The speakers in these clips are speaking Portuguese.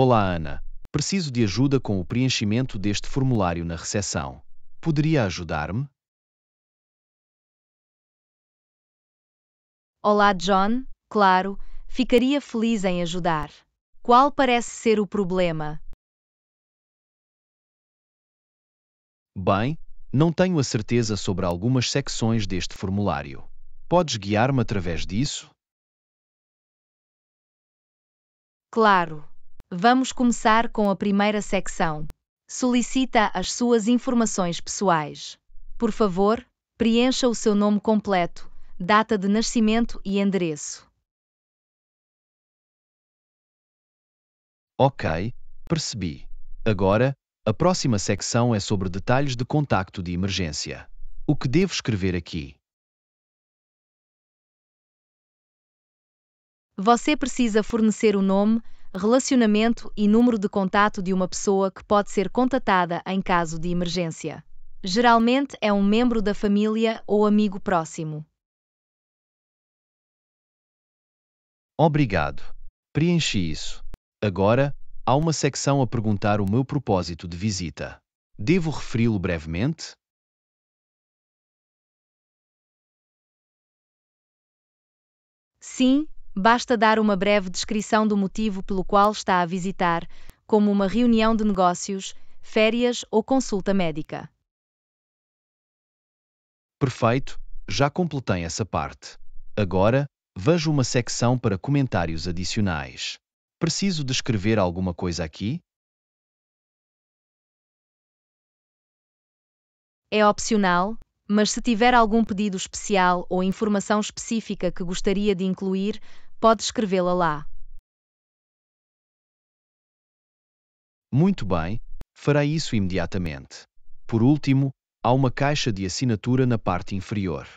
Olá, Ana. Preciso de ajuda com o preenchimento deste formulário na recepção. Poderia ajudar-me? Olá, John. Claro, ficaria feliz em ajudar. Qual parece ser o problema? Bem, não tenho a certeza sobre algumas secções deste formulário. Podes guiar-me através disso? Claro. Vamos começar com a primeira secção. Solicita as suas informações pessoais. Por favor, preencha o seu nome completo, data de nascimento e endereço. Ok, percebi. Agora, a próxima secção é sobre detalhes de contacto de emergência. O que devo escrever aqui? Você precisa fornecer o nome, relacionamento e número de contato de uma pessoa que pode ser contatada em caso de emergência. Geralmente é um membro da família ou amigo próximo. Obrigado. Preenchi isso. Agora, há uma secção a perguntar o meu propósito de visita. Devo referi-lo brevemente? Sim, Basta dar uma breve descrição do motivo pelo qual está a visitar, como uma reunião de negócios, férias ou consulta médica. Perfeito, já completei essa parte. Agora, vejo uma secção para comentários adicionais. Preciso descrever alguma coisa aqui? É opcional, mas se tiver algum pedido especial ou informação específica que gostaria de incluir, Pode escrevê-la lá. Muito bem, farei isso imediatamente. Por último, há uma caixa de assinatura na parte inferior.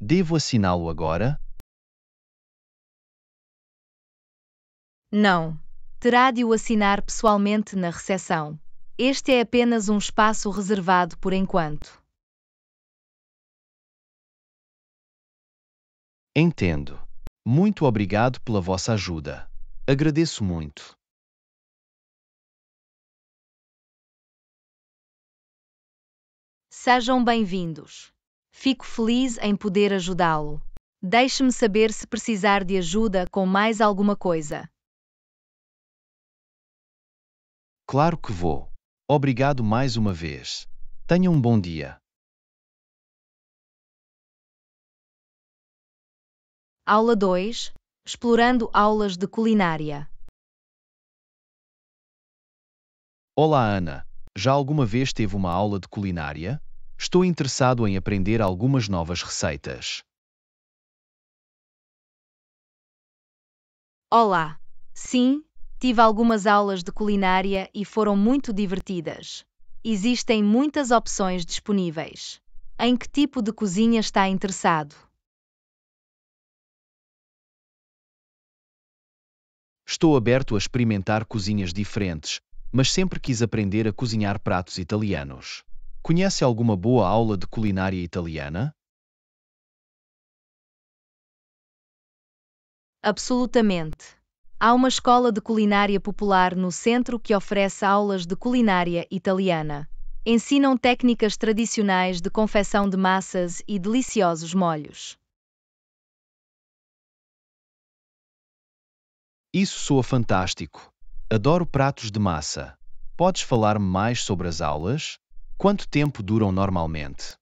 Devo assiná-lo agora? Não. Terá de o assinar pessoalmente na recepção. Este é apenas um espaço reservado por enquanto. Entendo. Muito obrigado pela vossa ajuda. Agradeço muito. Sejam bem-vindos. Fico feliz em poder ajudá-lo. Deixe-me saber se precisar de ajuda com mais alguma coisa. Claro que vou. Obrigado mais uma vez. Tenha um bom dia. Aula 2 Explorando aulas de culinária. Olá, Ana. Já alguma vez teve uma aula de culinária? Estou interessado em aprender algumas novas receitas. Olá. Sim, tive algumas aulas de culinária e foram muito divertidas. Existem muitas opções disponíveis. Em que tipo de cozinha está interessado? Estou aberto a experimentar cozinhas diferentes, mas sempre quis aprender a cozinhar pratos italianos. Conhece alguma boa aula de culinária italiana? Absolutamente. Há uma escola de culinária popular no centro que oferece aulas de culinária italiana. Ensinam técnicas tradicionais de confecção de massas e deliciosos molhos. Isso soa fantástico. Adoro pratos de massa. Podes falar-me mais sobre as aulas? Quanto tempo duram normalmente?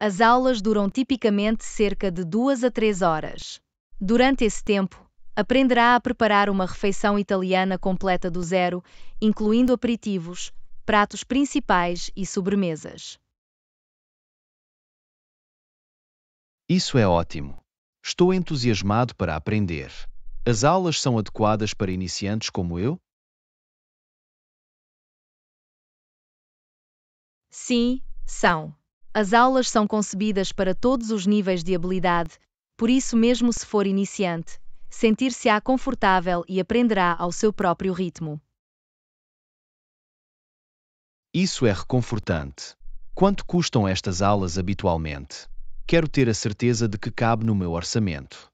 As aulas duram tipicamente cerca de 2 a 3 horas. Durante esse tempo, aprenderá a preparar uma refeição italiana completa do zero, incluindo aperitivos, pratos principais e sobremesas. Isso é ótimo. Estou entusiasmado para aprender. As aulas são adequadas para iniciantes como eu? Sim, são. As aulas são concebidas para todos os níveis de habilidade, por isso, mesmo se for iniciante, sentir-se-á confortável e aprenderá ao seu próprio ritmo. Isso é reconfortante. Quanto custam estas aulas habitualmente? Quero ter a certeza de que cabe no meu orçamento.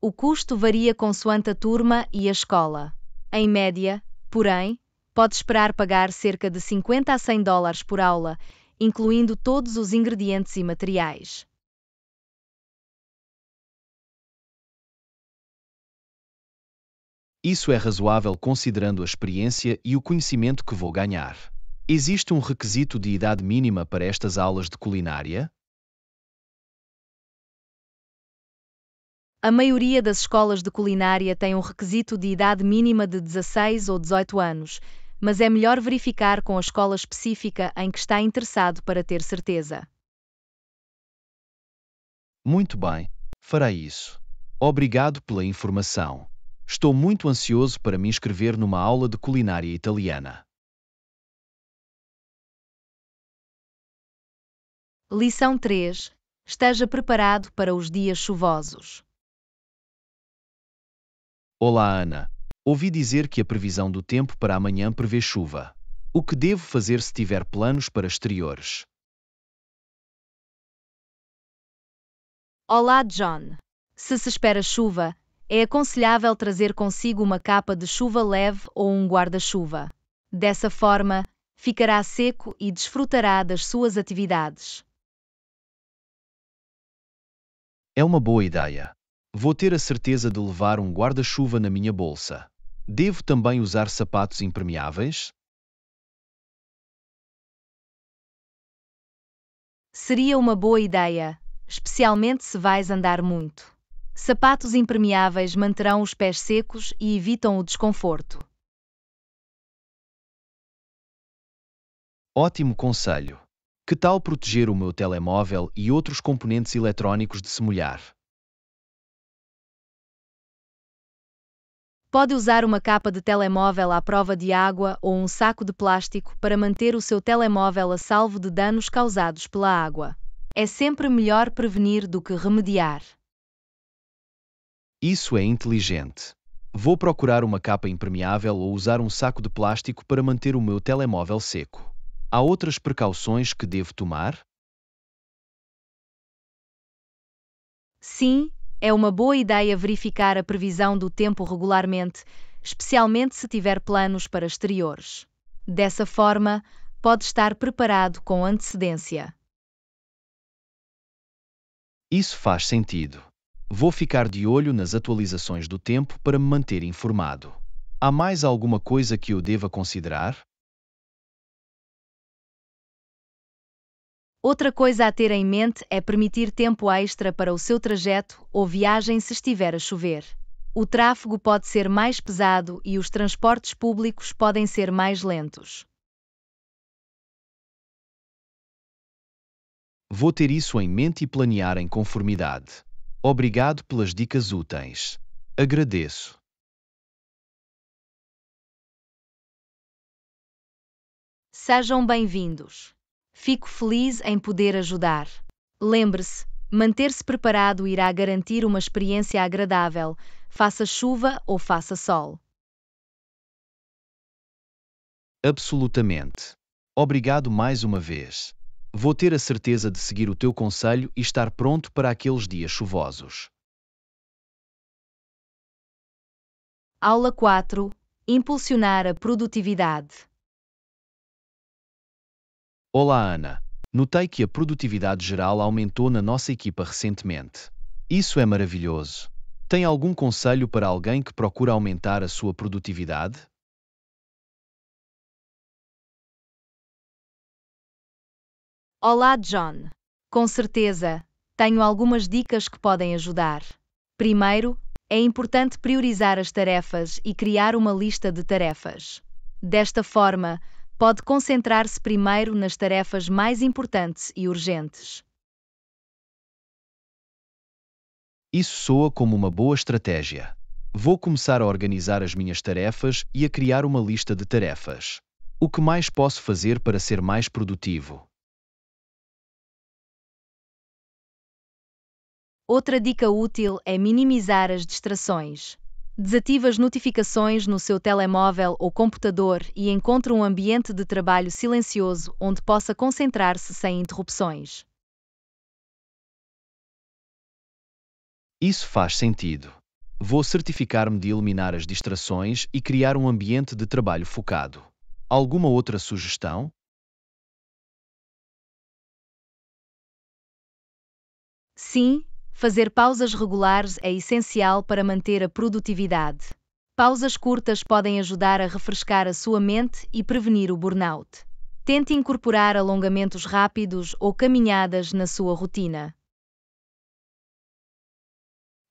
O custo varia consoante a turma e a escola. Em média, porém, pode esperar pagar cerca de 50 a 100 dólares por aula, incluindo todos os ingredientes e materiais. Isso é razoável considerando a experiência e o conhecimento que vou ganhar. Existe um requisito de idade mínima para estas aulas de culinária? A maioria das escolas de culinária tem um requisito de idade mínima de 16 ou 18 anos, mas é melhor verificar com a escola específica em que está interessado para ter certeza. Muito bem, farei isso. Obrigado pela informação. Estou muito ansioso para me inscrever numa aula de culinária italiana. Lição 3. Esteja preparado para os dias chuvosos. Olá, Ana. Ouvi dizer que a previsão do tempo para amanhã prevê chuva. O que devo fazer se tiver planos para exteriores? Olá, John. Se se espera chuva, é aconselhável trazer consigo uma capa de chuva leve ou um guarda-chuva. Dessa forma, ficará seco e desfrutará das suas atividades. É uma boa ideia. Vou ter a certeza de levar um guarda-chuva na minha bolsa. Devo também usar sapatos impermeáveis? Seria uma boa ideia, especialmente se vais andar muito. Sapatos impermeáveis manterão os pés secos e evitam o desconforto. Ótimo conselho. Que tal proteger o meu telemóvel e outros componentes eletrônicos de se molhar? Pode usar uma capa de telemóvel à prova de água ou um saco de plástico para manter o seu telemóvel a salvo de danos causados pela água. É sempre melhor prevenir do que remediar. Isso é inteligente. Vou procurar uma capa impermeável ou usar um saco de plástico para manter o meu telemóvel seco. Há outras precauções que devo tomar? Sim, é uma boa ideia verificar a previsão do tempo regularmente, especialmente se tiver planos para exteriores. Dessa forma, pode estar preparado com antecedência. Isso faz sentido. Vou ficar de olho nas atualizações do tempo para me manter informado. Há mais alguma coisa que eu deva considerar? Outra coisa a ter em mente é permitir tempo extra para o seu trajeto ou viagem se estiver a chover. O tráfego pode ser mais pesado e os transportes públicos podem ser mais lentos. Vou ter isso em mente e planear em conformidade. Obrigado pelas dicas úteis. Agradeço. Sejam bem-vindos. Fico feliz em poder ajudar. Lembre-se, manter-se preparado irá garantir uma experiência agradável, faça chuva ou faça sol. Absolutamente. Obrigado mais uma vez. Vou ter a certeza de seguir o teu conselho e estar pronto para aqueles dias chuvosos. Aula 4 Impulsionar a produtividade. Olá, Ana. Notei que a produtividade geral aumentou na nossa equipa recentemente. Isso é maravilhoso. Tem algum conselho para alguém que procura aumentar a sua produtividade? Olá, John. Com certeza, tenho algumas dicas que podem ajudar. Primeiro, é importante priorizar as tarefas e criar uma lista de tarefas. Desta forma, pode concentrar-se primeiro nas tarefas mais importantes e urgentes. Isso soa como uma boa estratégia. Vou começar a organizar as minhas tarefas e a criar uma lista de tarefas. O que mais posso fazer para ser mais produtivo? Outra dica útil é minimizar as distrações. Desativa as notificações no seu telemóvel ou computador e encontre um ambiente de trabalho silencioso onde possa concentrar-se sem interrupções. Isso faz sentido. Vou certificar-me de eliminar as distrações e criar um ambiente de trabalho focado. Alguma outra sugestão? Sim, Fazer pausas regulares é essencial para manter a produtividade. Pausas curtas podem ajudar a refrescar a sua mente e prevenir o burnout. Tente incorporar alongamentos rápidos ou caminhadas na sua rotina.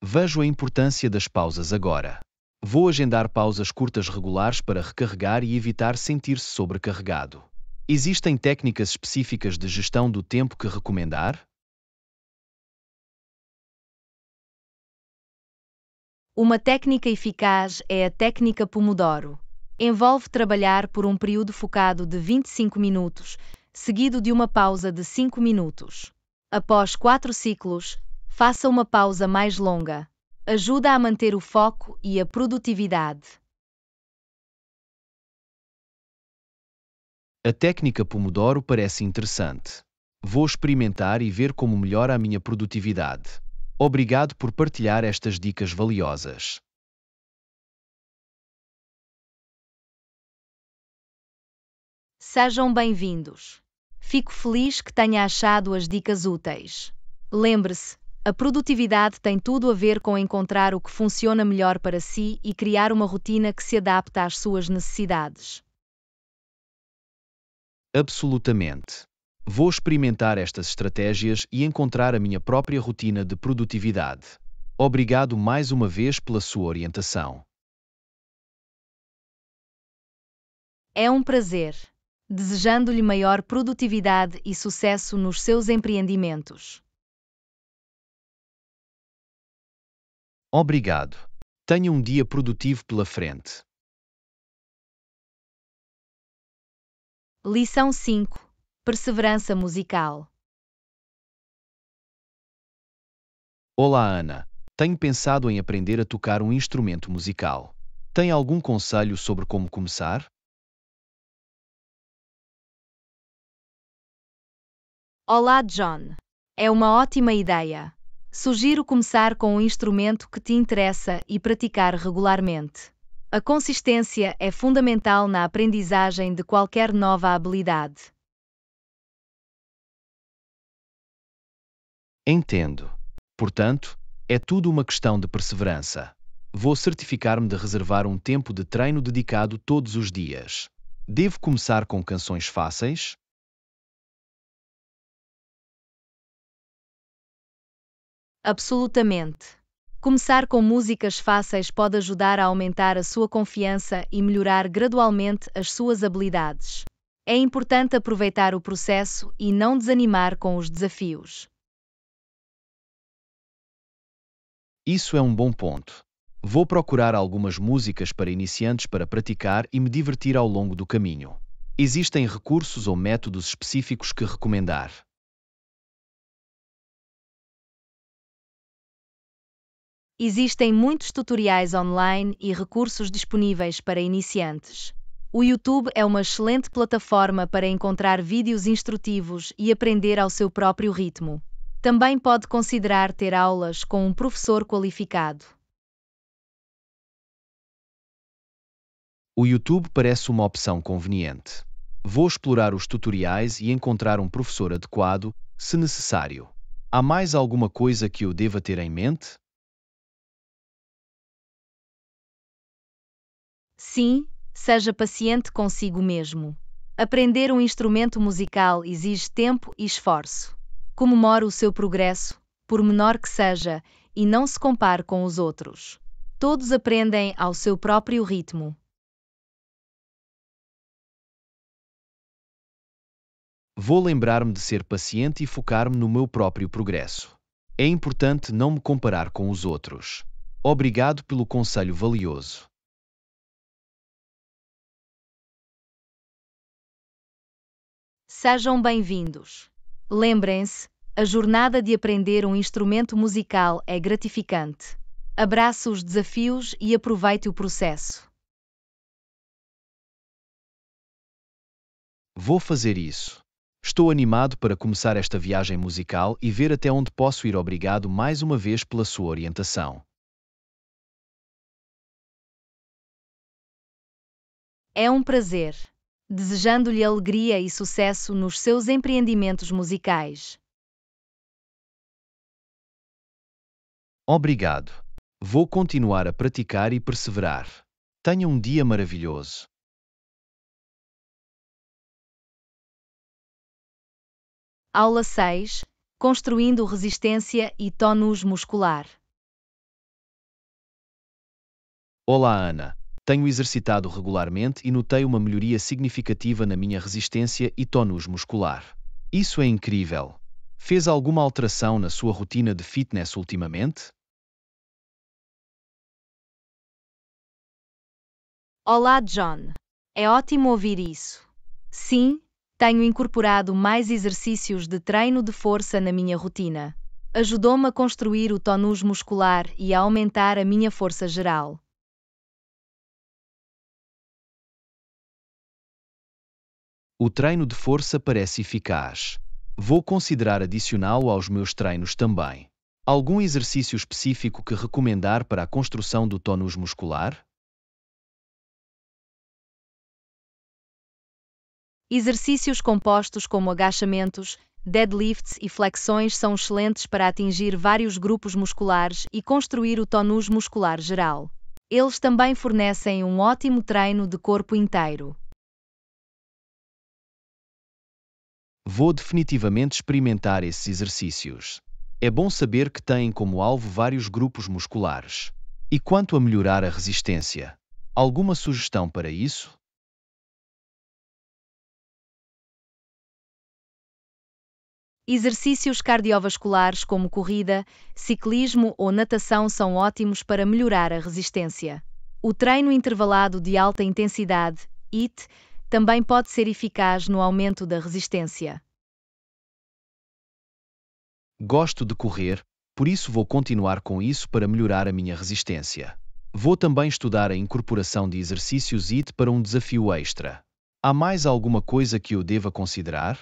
Vejo a importância das pausas agora. Vou agendar pausas curtas regulares para recarregar e evitar sentir-se sobrecarregado. Existem técnicas específicas de gestão do tempo que recomendar? Uma técnica eficaz é a técnica Pomodoro. Envolve trabalhar por um período focado de 25 minutos, seguido de uma pausa de 5 minutos. Após 4 ciclos, faça uma pausa mais longa. Ajuda a manter o foco e a produtividade. A técnica Pomodoro parece interessante. Vou experimentar e ver como melhora a minha produtividade. Obrigado por partilhar estas dicas valiosas. Sejam bem-vindos. Fico feliz que tenha achado as dicas úteis. Lembre-se, a produtividade tem tudo a ver com encontrar o que funciona melhor para si e criar uma rotina que se adapta às suas necessidades. Absolutamente. Vou experimentar estas estratégias e encontrar a minha própria rotina de produtividade. Obrigado mais uma vez pela sua orientação. É um prazer. Desejando-lhe maior produtividade e sucesso nos seus empreendimentos. Obrigado. Tenha um dia produtivo pela frente. Lição 5 Perseverança musical. Olá, Ana. Tenho pensado em aprender a tocar um instrumento musical. Tem algum conselho sobre como começar? Olá, John. É uma ótima ideia. Sugiro começar com um instrumento que te interessa e praticar regularmente. A consistência é fundamental na aprendizagem de qualquer nova habilidade. Entendo. Portanto, é tudo uma questão de perseverança. Vou certificar-me de reservar um tempo de treino dedicado todos os dias. Devo começar com canções fáceis? Absolutamente. Começar com músicas fáceis pode ajudar a aumentar a sua confiança e melhorar gradualmente as suas habilidades. É importante aproveitar o processo e não desanimar com os desafios. Isso é um bom ponto. Vou procurar algumas músicas para iniciantes para praticar e me divertir ao longo do caminho. Existem recursos ou métodos específicos que recomendar? Existem muitos tutoriais online e recursos disponíveis para iniciantes. O YouTube é uma excelente plataforma para encontrar vídeos instrutivos e aprender ao seu próprio ritmo. Também pode considerar ter aulas com um professor qualificado. O YouTube parece uma opção conveniente. Vou explorar os tutoriais e encontrar um professor adequado, se necessário. Há mais alguma coisa que eu deva ter em mente? Sim, seja paciente consigo mesmo. Aprender um instrumento musical exige tempo e esforço comemore o seu progresso, por menor que seja, e não se compare com os outros. Todos aprendem ao seu próprio ritmo. Vou lembrar-me de ser paciente e focar-me no meu próprio progresso. É importante não me comparar com os outros. Obrigado pelo conselho valioso. Sejam bem-vindos. Lembrem-se, a jornada de aprender um instrumento musical é gratificante. Abrace os desafios e aproveite o processo. Vou fazer isso. Estou animado para começar esta viagem musical e ver até onde posso ir. Obrigado mais uma vez pela sua orientação. É um prazer desejando-lhe alegria e sucesso nos seus empreendimentos musicais. Obrigado. Vou continuar a praticar e perseverar. Tenha um dia maravilhoso. Aula 6 Construindo resistência e tônus muscular. Olá, Ana. Tenho exercitado regularmente e notei uma melhoria significativa na minha resistência e tônus muscular. Isso é incrível. Fez alguma alteração na sua rotina de fitness ultimamente? Olá, John. É ótimo ouvir isso. Sim, tenho incorporado mais exercícios de treino de força na minha rotina. Ajudou-me a construir o tônus muscular e a aumentar a minha força geral. O treino de força parece eficaz. Vou considerar adicional aos meus treinos também. Algum exercício específico que recomendar para a construção do tônus muscular? Exercícios compostos como agachamentos, deadlifts e flexões são excelentes para atingir vários grupos musculares e construir o tônus muscular geral. Eles também fornecem um ótimo treino de corpo inteiro. vou definitivamente experimentar esses exercícios. É bom saber que têm como alvo vários grupos musculares. E quanto a melhorar a resistência? Alguma sugestão para isso? Exercícios cardiovasculares como corrida, ciclismo ou natação são ótimos para melhorar a resistência. O treino intervalado de alta intensidade, IT, também pode ser eficaz no aumento da resistência. Gosto de correr, por isso vou continuar com isso para melhorar a minha resistência. Vou também estudar a incorporação de exercícios IT para um desafio extra. Há mais alguma coisa que eu deva considerar?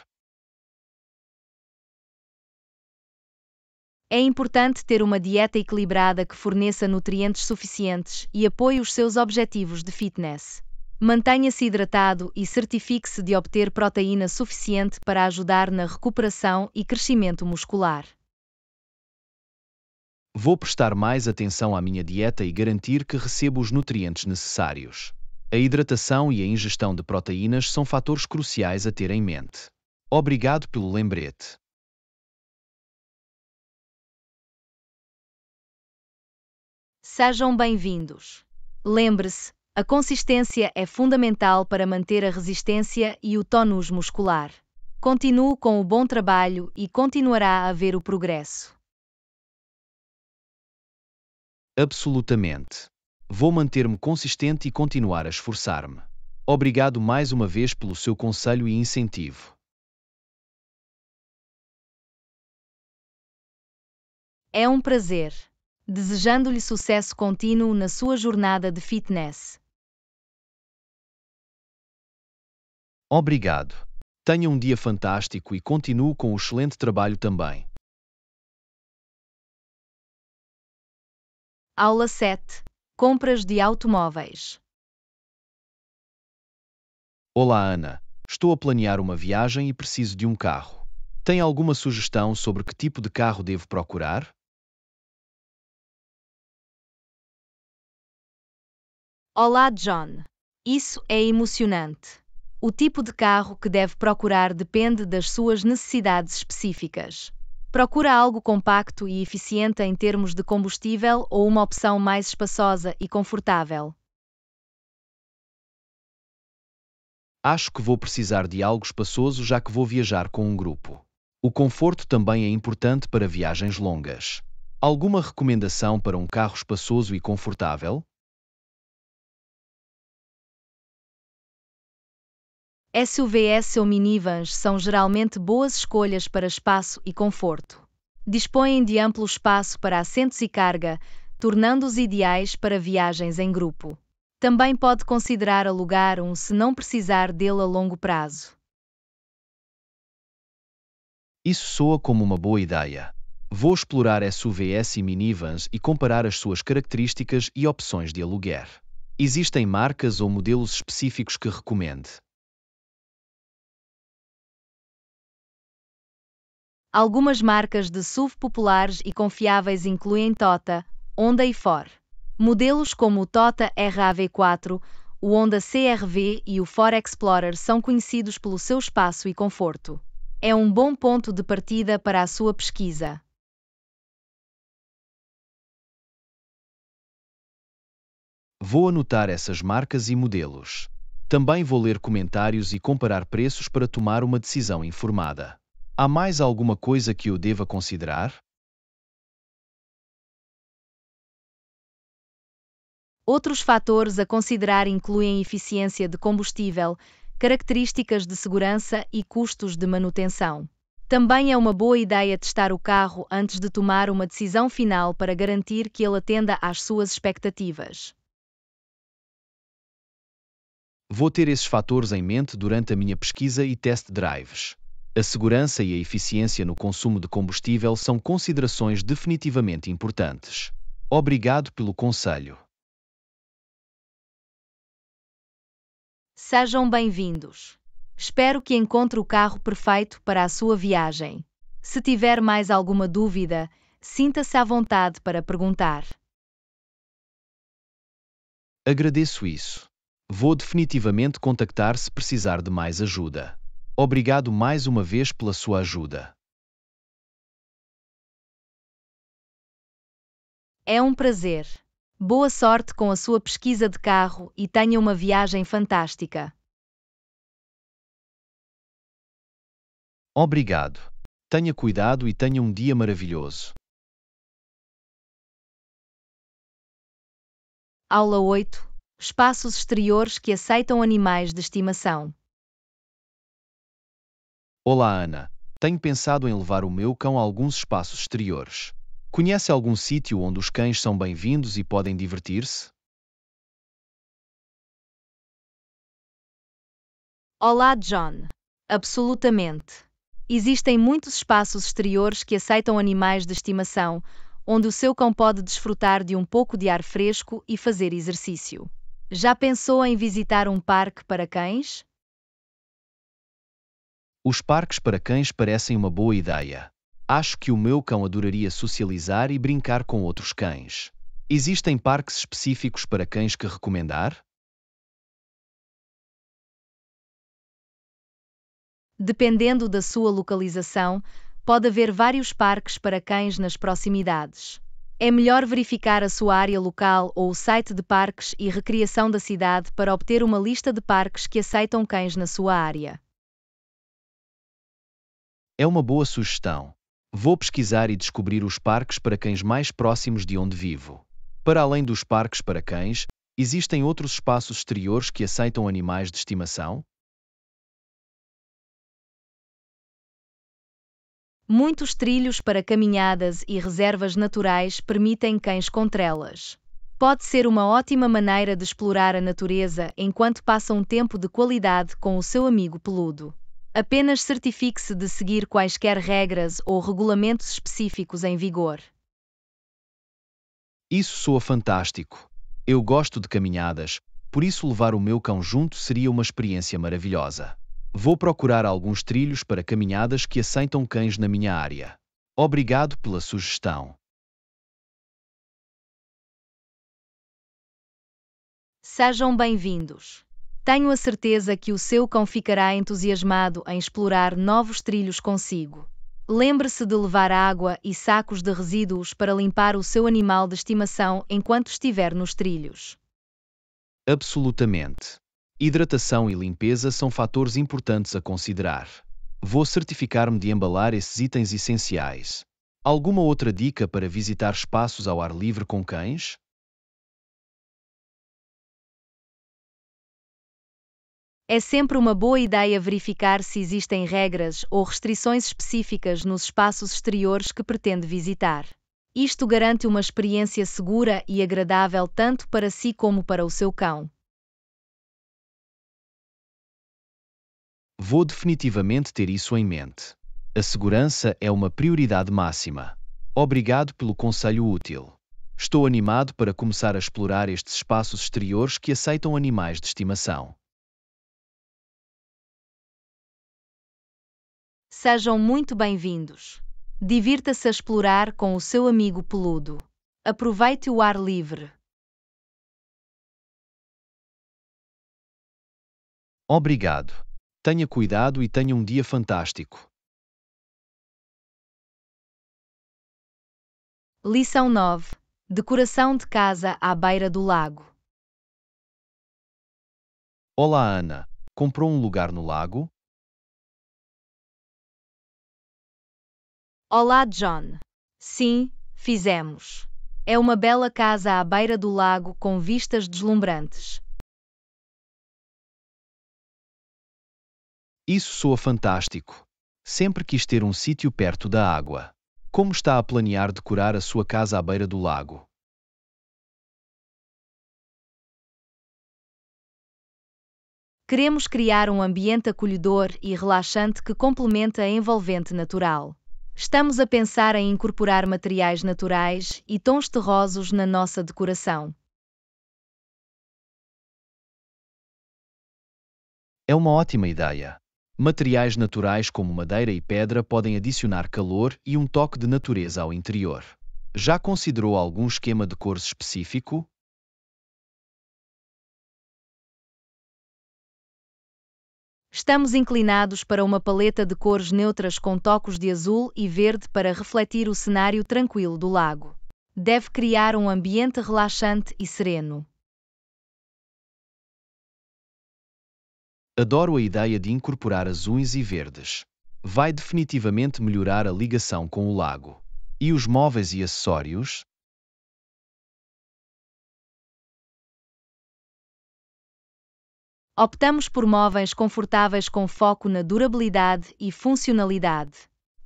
É importante ter uma dieta equilibrada que forneça nutrientes suficientes e apoie os seus objetivos de fitness. Mantenha-se hidratado e certifique-se de obter proteína suficiente para ajudar na recuperação e crescimento muscular. Vou prestar mais atenção à minha dieta e garantir que recebo os nutrientes necessários. A hidratação e a ingestão de proteínas são fatores cruciais a ter em mente. Obrigado pelo lembrete. Sejam bem-vindos. Lembre-se, a consistência é fundamental para manter a resistência e o tônus muscular. Continuo com o bom trabalho e continuará a haver o progresso. Absolutamente. Vou manter-me consistente e continuar a esforçar-me. Obrigado mais uma vez pelo seu conselho e incentivo. É um prazer. Desejando-lhe sucesso contínuo na sua jornada de fitness. Obrigado. Tenha um dia fantástico e continue com o excelente trabalho também. Aula 7. Compras de automóveis. Olá, Ana. Estou a planear uma viagem e preciso de um carro. Tem alguma sugestão sobre que tipo de carro devo procurar? Olá, John. Isso é emocionante. O tipo de carro que deve procurar depende das suas necessidades específicas. Procura algo compacto e eficiente em termos de combustível ou uma opção mais espaçosa e confortável. Acho que vou precisar de algo espaçoso já que vou viajar com um grupo. O conforto também é importante para viagens longas. Alguma recomendação para um carro espaçoso e confortável? SUVs ou minivans são geralmente boas escolhas para espaço e conforto. Dispõem de amplo espaço para assentos e carga, tornando-os ideais para viagens em grupo. Também pode considerar alugar um se não precisar dele a longo prazo. Isso soa como uma boa ideia. Vou explorar SUVs e minivans e comparar as suas características e opções de aluguer. Existem marcas ou modelos específicos que recomende? Algumas marcas de SUV populares e confiáveis incluem Tota, Honda e Ford. Modelos como o Tota RAV4, o Honda CRV e o Ford Explorer são conhecidos pelo seu espaço e conforto. É um bom ponto de partida para a sua pesquisa. Vou anotar essas marcas e modelos. Também vou ler comentários e comparar preços para tomar uma decisão informada. Há mais alguma coisa que eu deva considerar? Outros fatores a considerar incluem eficiência de combustível, características de segurança e custos de manutenção. Também é uma boa ideia testar o carro antes de tomar uma decisão final para garantir que ele atenda às suas expectativas. Vou ter esses fatores em mente durante a minha pesquisa e test drives. A segurança e a eficiência no consumo de combustível são considerações definitivamente importantes. Obrigado pelo conselho. Sejam bem-vindos. Espero que encontre o carro perfeito para a sua viagem. Se tiver mais alguma dúvida, sinta-se à vontade para perguntar. Agradeço isso. Vou definitivamente contactar se precisar de mais ajuda. Obrigado mais uma vez pela sua ajuda. É um prazer. Boa sorte com a sua pesquisa de carro e tenha uma viagem fantástica. Obrigado. Tenha cuidado e tenha um dia maravilhoso. Aula 8 Espaços exteriores que aceitam animais de estimação. Olá, Ana. Tenho pensado em levar o meu cão a alguns espaços exteriores. Conhece algum sítio onde os cães são bem-vindos e podem divertir-se? Olá, John. Absolutamente. Existem muitos espaços exteriores que aceitam animais de estimação, onde o seu cão pode desfrutar de um pouco de ar fresco e fazer exercício. Já pensou em visitar um parque para cães? Os parques para cães parecem uma boa ideia. Acho que o meu cão adoraria socializar e brincar com outros cães. Existem parques específicos para cães que recomendar? Dependendo da sua localização, pode haver vários parques para cães nas proximidades. É melhor verificar a sua área local ou o site de parques e recriação da cidade para obter uma lista de parques que aceitam cães na sua área. É uma boa sugestão. Vou pesquisar e descobrir os parques para cães mais próximos de onde vivo. Para além dos parques para cães, existem outros espaços exteriores que aceitam animais de estimação? Muitos trilhos para caminhadas e reservas naturais permitem cães com trelas. Pode ser uma ótima maneira de explorar a natureza enquanto passa um tempo de qualidade com o seu amigo peludo. Apenas certifique-se de seguir quaisquer regras ou regulamentos específicos em vigor. Isso soa fantástico. Eu gosto de caminhadas, por isso levar o meu cão junto seria uma experiência maravilhosa. Vou procurar alguns trilhos para caminhadas que aceitam cães na minha área. Obrigado pela sugestão. Sejam bem-vindos. Tenho a certeza que o seu cão ficará entusiasmado em explorar novos trilhos consigo. Lembre-se de levar água e sacos de resíduos para limpar o seu animal de estimação enquanto estiver nos trilhos. Absolutamente. Hidratação e limpeza são fatores importantes a considerar. Vou certificar-me de embalar esses itens essenciais. Alguma outra dica para visitar espaços ao ar livre com cães? É sempre uma boa ideia verificar se existem regras ou restrições específicas nos espaços exteriores que pretende visitar. Isto garante uma experiência segura e agradável tanto para si como para o seu cão. Vou definitivamente ter isso em mente. A segurança é uma prioridade máxima. Obrigado pelo conselho útil. Estou animado para começar a explorar estes espaços exteriores que aceitam animais de estimação. Sejam muito bem-vindos. Divirta-se a explorar com o seu amigo peludo. Aproveite o ar livre. Obrigado. Tenha cuidado e tenha um dia fantástico. Lição 9. Decoração de casa à beira do lago. Olá, Ana. Comprou um lugar no lago? Olá, John. Sim, fizemos. É uma bela casa à beira do lago com vistas deslumbrantes. Isso soa fantástico. Sempre quis ter um sítio perto da água. Como está a planear decorar a sua casa à beira do lago? Queremos criar um ambiente acolhedor e relaxante que complemente a envolvente natural. Estamos a pensar em incorporar materiais naturais e tons terrosos na nossa decoração. É uma ótima ideia. Materiais naturais como madeira e pedra podem adicionar calor e um toque de natureza ao interior. Já considerou algum esquema de cores específico? Estamos inclinados para uma paleta de cores neutras com tocos de azul e verde para refletir o cenário tranquilo do lago. Deve criar um ambiente relaxante e sereno. Adoro a ideia de incorporar azuis e verdes. Vai definitivamente melhorar a ligação com o lago. E os móveis e acessórios? Optamos por móveis confortáveis com foco na durabilidade e funcionalidade.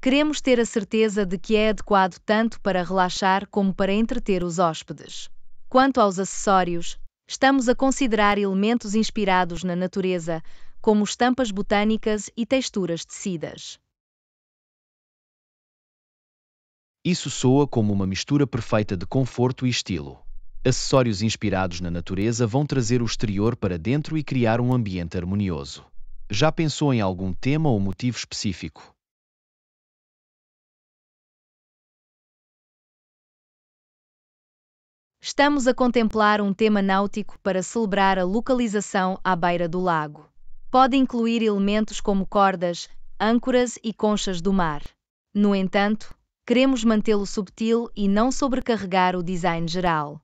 Queremos ter a certeza de que é adequado tanto para relaxar como para entreter os hóspedes. Quanto aos acessórios, estamos a considerar elementos inspirados na natureza, como estampas botânicas e texturas tecidas. Isso soa como uma mistura perfeita de conforto e estilo. Acessórios inspirados na natureza vão trazer o exterior para dentro e criar um ambiente harmonioso. Já pensou em algum tema ou motivo específico? Estamos a contemplar um tema náutico para celebrar a localização à beira do lago. Pode incluir elementos como cordas, âncoras e conchas do mar. No entanto, queremos mantê-lo subtil e não sobrecarregar o design geral.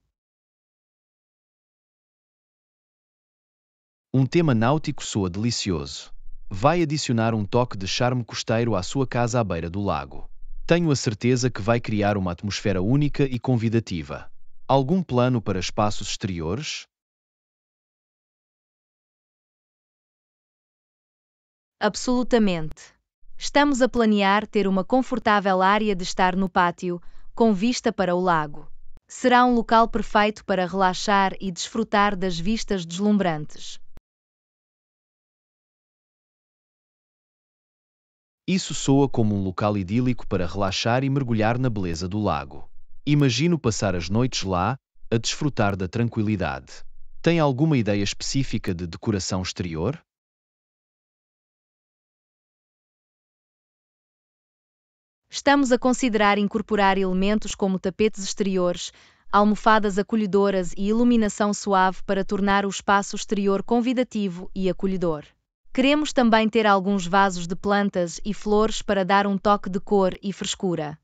Um tema náutico soa delicioso. Vai adicionar um toque de charme costeiro à sua casa à beira do lago. Tenho a certeza que vai criar uma atmosfera única e convidativa. Algum plano para espaços exteriores? Absolutamente. Estamos a planear ter uma confortável área de estar no pátio, com vista para o lago. Será um local perfeito para relaxar e desfrutar das vistas deslumbrantes. Isso soa como um local idílico para relaxar e mergulhar na beleza do lago. Imagino passar as noites lá, a desfrutar da tranquilidade. Tem alguma ideia específica de decoração exterior? Estamos a considerar incorporar elementos como tapetes exteriores, almofadas acolhedoras e iluminação suave para tornar o espaço exterior convidativo e acolhedor. Queremos também ter alguns vasos de plantas e flores para dar um toque de cor e frescura.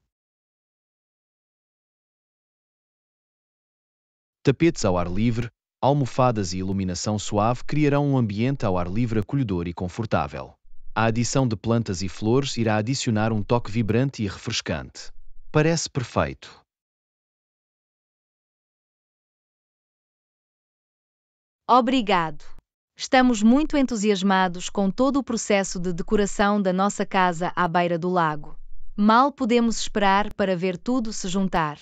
Tapetes ao ar livre, almofadas e iluminação suave criarão um ambiente ao ar livre acolhedor e confortável. A adição de plantas e flores irá adicionar um toque vibrante e refrescante. Parece perfeito. Obrigado. Estamos muito entusiasmados com todo o processo de decoração da nossa casa à beira do lago. Mal podemos esperar para ver tudo se juntar.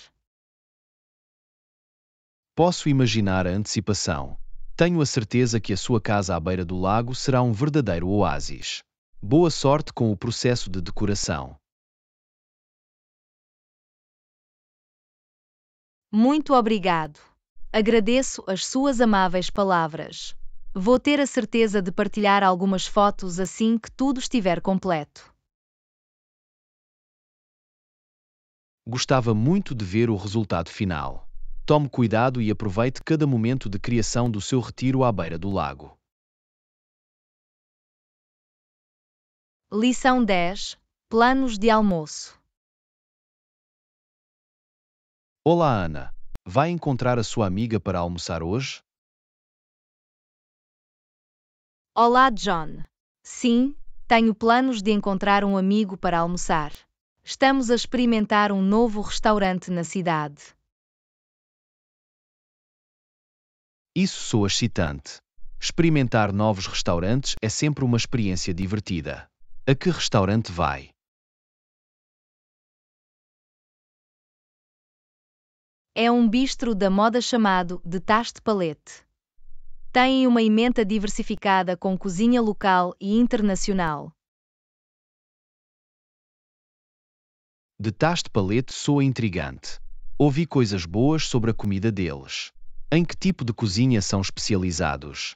Posso imaginar a antecipação. Tenho a certeza que a sua casa à beira do lago será um verdadeiro oásis. Boa sorte com o processo de decoração. Muito obrigado. Agradeço as suas amáveis palavras. Vou ter a certeza de partilhar algumas fotos assim que tudo estiver completo. Gostava muito de ver o resultado final. Tome cuidado e aproveite cada momento de criação do seu retiro à beira do lago. Lição 10 Planos de almoço. Olá, Ana. Vai encontrar a sua amiga para almoçar hoje? Olá, John. Sim, tenho planos de encontrar um amigo para almoçar. Estamos a experimentar um novo restaurante na cidade. Isso soa excitante. Experimentar novos restaurantes é sempre uma experiência divertida. A que restaurante vai? É um bistro da moda chamado de Taste Palette têm uma emenda diversificada com cozinha local e internacional. De taste Palete soa intrigante. Ouvi coisas boas sobre a comida deles. Em que tipo de cozinha são especializados?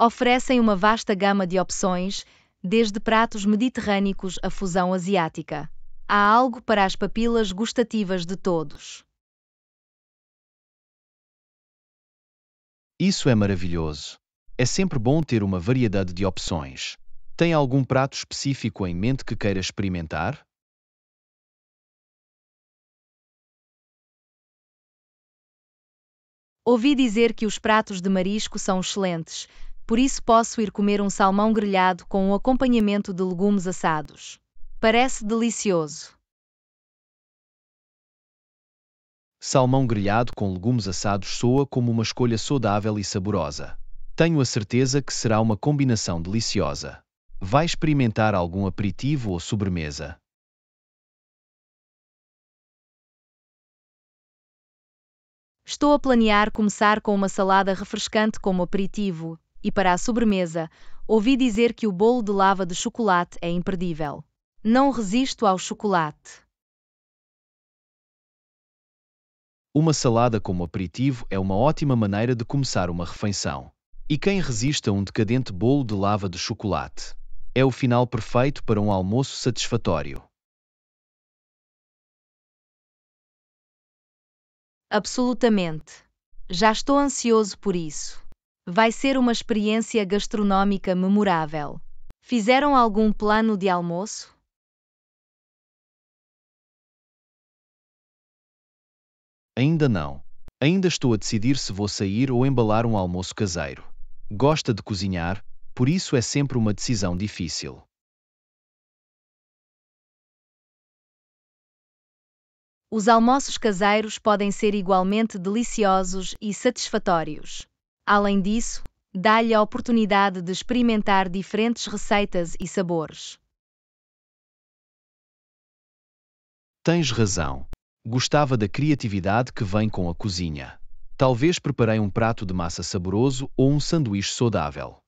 Oferecem uma vasta gama de opções, desde pratos mediterrânicos à fusão asiática. Há algo para as papilas gustativas de todos. Isso é maravilhoso. É sempre bom ter uma variedade de opções. Tem algum prato específico em mente que queira experimentar? Ouvi dizer que os pratos de marisco são excelentes, por isso posso ir comer um salmão grelhado com um acompanhamento de legumes assados. Parece delicioso. Salmão grelhado com legumes assados soa como uma escolha saudável e saborosa. Tenho a certeza que será uma combinação deliciosa. Vai experimentar algum aperitivo ou sobremesa? Estou a planear começar com uma salada refrescante como aperitivo, e para a sobremesa, ouvi dizer que o bolo de lava de chocolate é imperdível. Não resisto ao chocolate. Uma salada como aperitivo é uma ótima maneira de começar uma refeição. E quem resiste a um decadente bolo de lava de chocolate? É o final perfeito para um almoço satisfatório. Absolutamente. Já estou ansioso por isso. Vai ser uma experiência gastronómica memorável. Fizeram algum plano de almoço? Ainda não. Ainda estou a decidir se vou sair ou embalar um almoço caseiro. Gosta de cozinhar, por isso é sempre uma decisão difícil. Os almoços caseiros podem ser igualmente deliciosos e satisfatórios. Além disso, dá-lhe a oportunidade de experimentar diferentes receitas e sabores. Tens razão. Gostava da criatividade que vem com a cozinha. Talvez preparei um prato de massa saboroso ou um sanduíche saudável.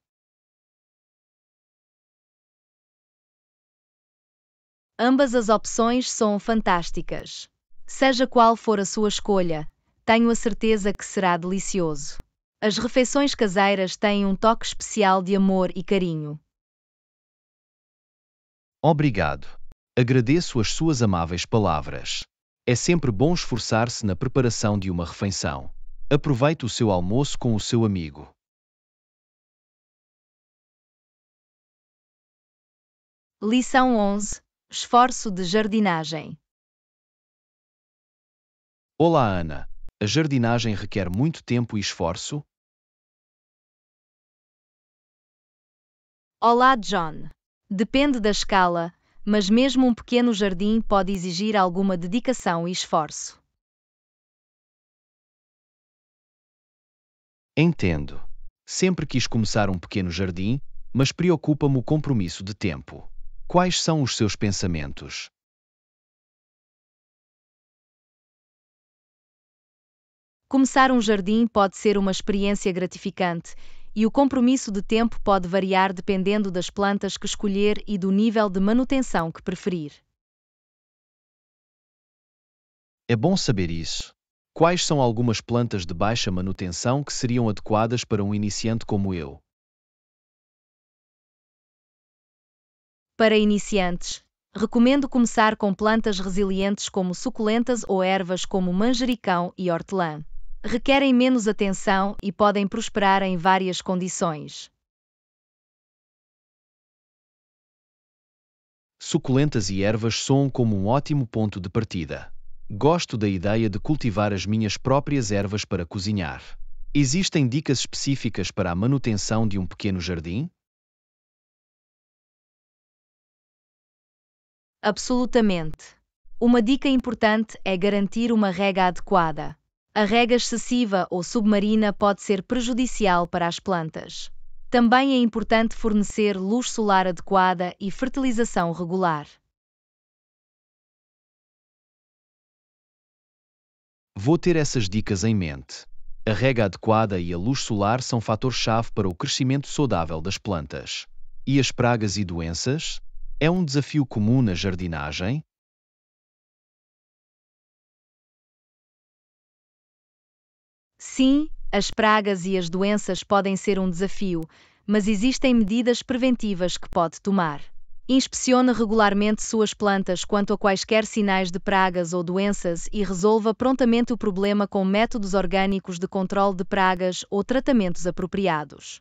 Ambas as opções são fantásticas. Seja qual for a sua escolha, tenho a certeza que será delicioso. As refeições caseiras têm um toque especial de amor e carinho. Obrigado. Agradeço as suas amáveis palavras. É sempre bom esforçar-se na preparação de uma refeição. Aproveite o seu almoço com o seu amigo. Lição 11 Esforço de jardinagem. Olá, Ana. A jardinagem requer muito tempo e esforço? Olá, John. Depende da escala, mas mesmo um pequeno jardim pode exigir alguma dedicação e esforço. Entendo. Sempre quis começar um pequeno jardim, mas preocupa-me o compromisso de tempo. Quais são os seus pensamentos? Começar um jardim pode ser uma experiência gratificante e o compromisso de tempo pode variar dependendo das plantas que escolher e do nível de manutenção que preferir. É bom saber isso. Quais são algumas plantas de baixa manutenção que seriam adequadas para um iniciante como eu? Para iniciantes, recomendo começar com plantas resilientes como suculentas ou ervas como manjericão e hortelã requerem menos atenção e podem prosperar em várias condições. Suculentas e ervas são como um ótimo ponto de partida. Gosto da ideia de cultivar as minhas próprias ervas para cozinhar. Existem dicas específicas para a manutenção de um pequeno jardim? Absolutamente. Uma dica importante é garantir uma rega adequada. A rega excessiva ou submarina pode ser prejudicial para as plantas. Também é importante fornecer luz solar adequada e fertilização regular. Vou ter essas dicas em mente. A rega adequada e a luz solar são fator-chave para o crescimento saudável das plantas. E as pragas e doenças? É um desafio comum na jardinagem, Sim, as pragas e as doenças podem ser um desafio, mas existem medidas preventivas que pode tomar. Inspecione regularmente suas plantas quanto a quaisquer sinais de pragas ou doenças e resolva prontamente o problema com métodos orgânicos de controle de pragas ou tratamentos apropriados.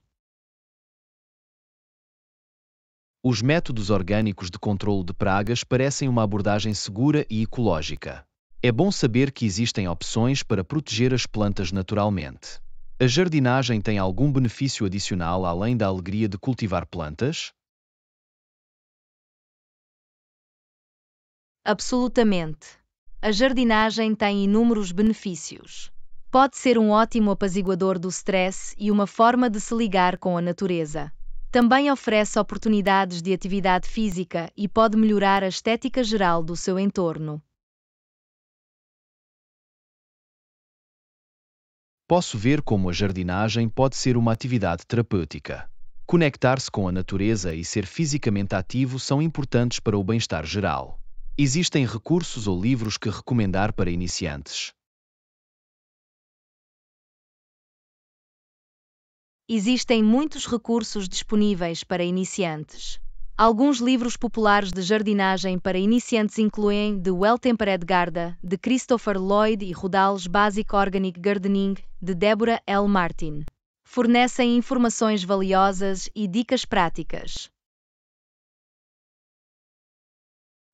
Os métodos orgânicos de controle de pragas parecem uma abordagem segura e ecológica. É bom saber que existem opções para proteger as plantas naturalmente. A jardinagem tem algum benefício adicional além da alegria de cultivar plantas? Absolutamente. A jardinagem tem inúmeros benefícios. Pode ser um ótimo apaziguador do stress e uma forma de se ligar com a natureza. Também oferece oportunidades de atividade física e pode melhorar a estética geral do seu entorno. posso ver como a jardinagem pode ser uma atividade terapêutica. Conectar-se com a natureza e ser fisicamente ativo são importantes para o bem-estar geral. Existem recursos ou livros que recomendar para iniciantes? Existem muitos recursos disponíveis para iniciantes. Alguns livros populares de jardinagem para iniciantes incluem The Well-Tempered Garda, de Christopher Lloyd e *Rudall's Basic Organic Gardening, de Deborah L. Martin. Fornecem informações valiosas e dicas práticas.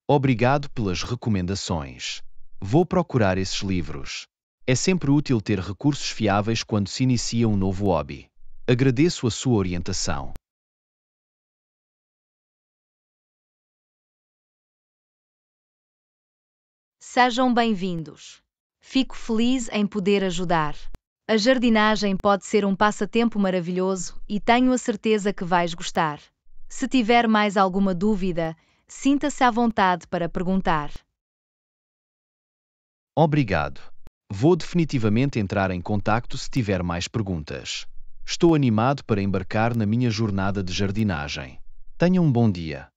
Obrigado pelas recomendações. Vou procurar esses livros. É sempre útil ter recursos fiáveis quando se inicia um novo hobby. Agradeço a sua orientação. Sejam bem-vindos. Fico feliz em poder ajudar. A jardinagem pode ser um passatempo maravilhoso e tenho a certeza que vais gostar. Se tiver mais alguma dúvida, sinta-se à vontade para perguntar. Obrigado. Vou definitivamente entrar em contato se tiver mais perguntas. Estou animado para embarcar na minha jornada de jardinagem. Tenha um bom dia.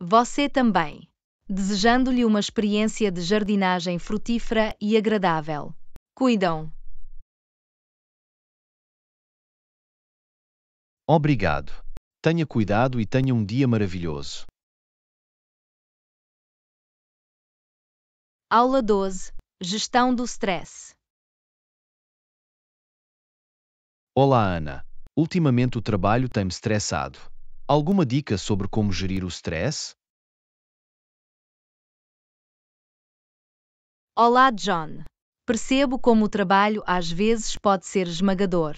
Você também. Desejando-lhe uma experiência de jardinagem frutífera e agradável. Cuidam. Obrigado. Tenha cuidado e tenha um dia maravilhoso. Aula 12 Gestão do stress. Olá, Ana. Ultimamente o trabalho tem-me estressado. Alguma dica sobre como gerir o stress? Olá, John. Percebo como o trabalho às vezes pode ser esmagador.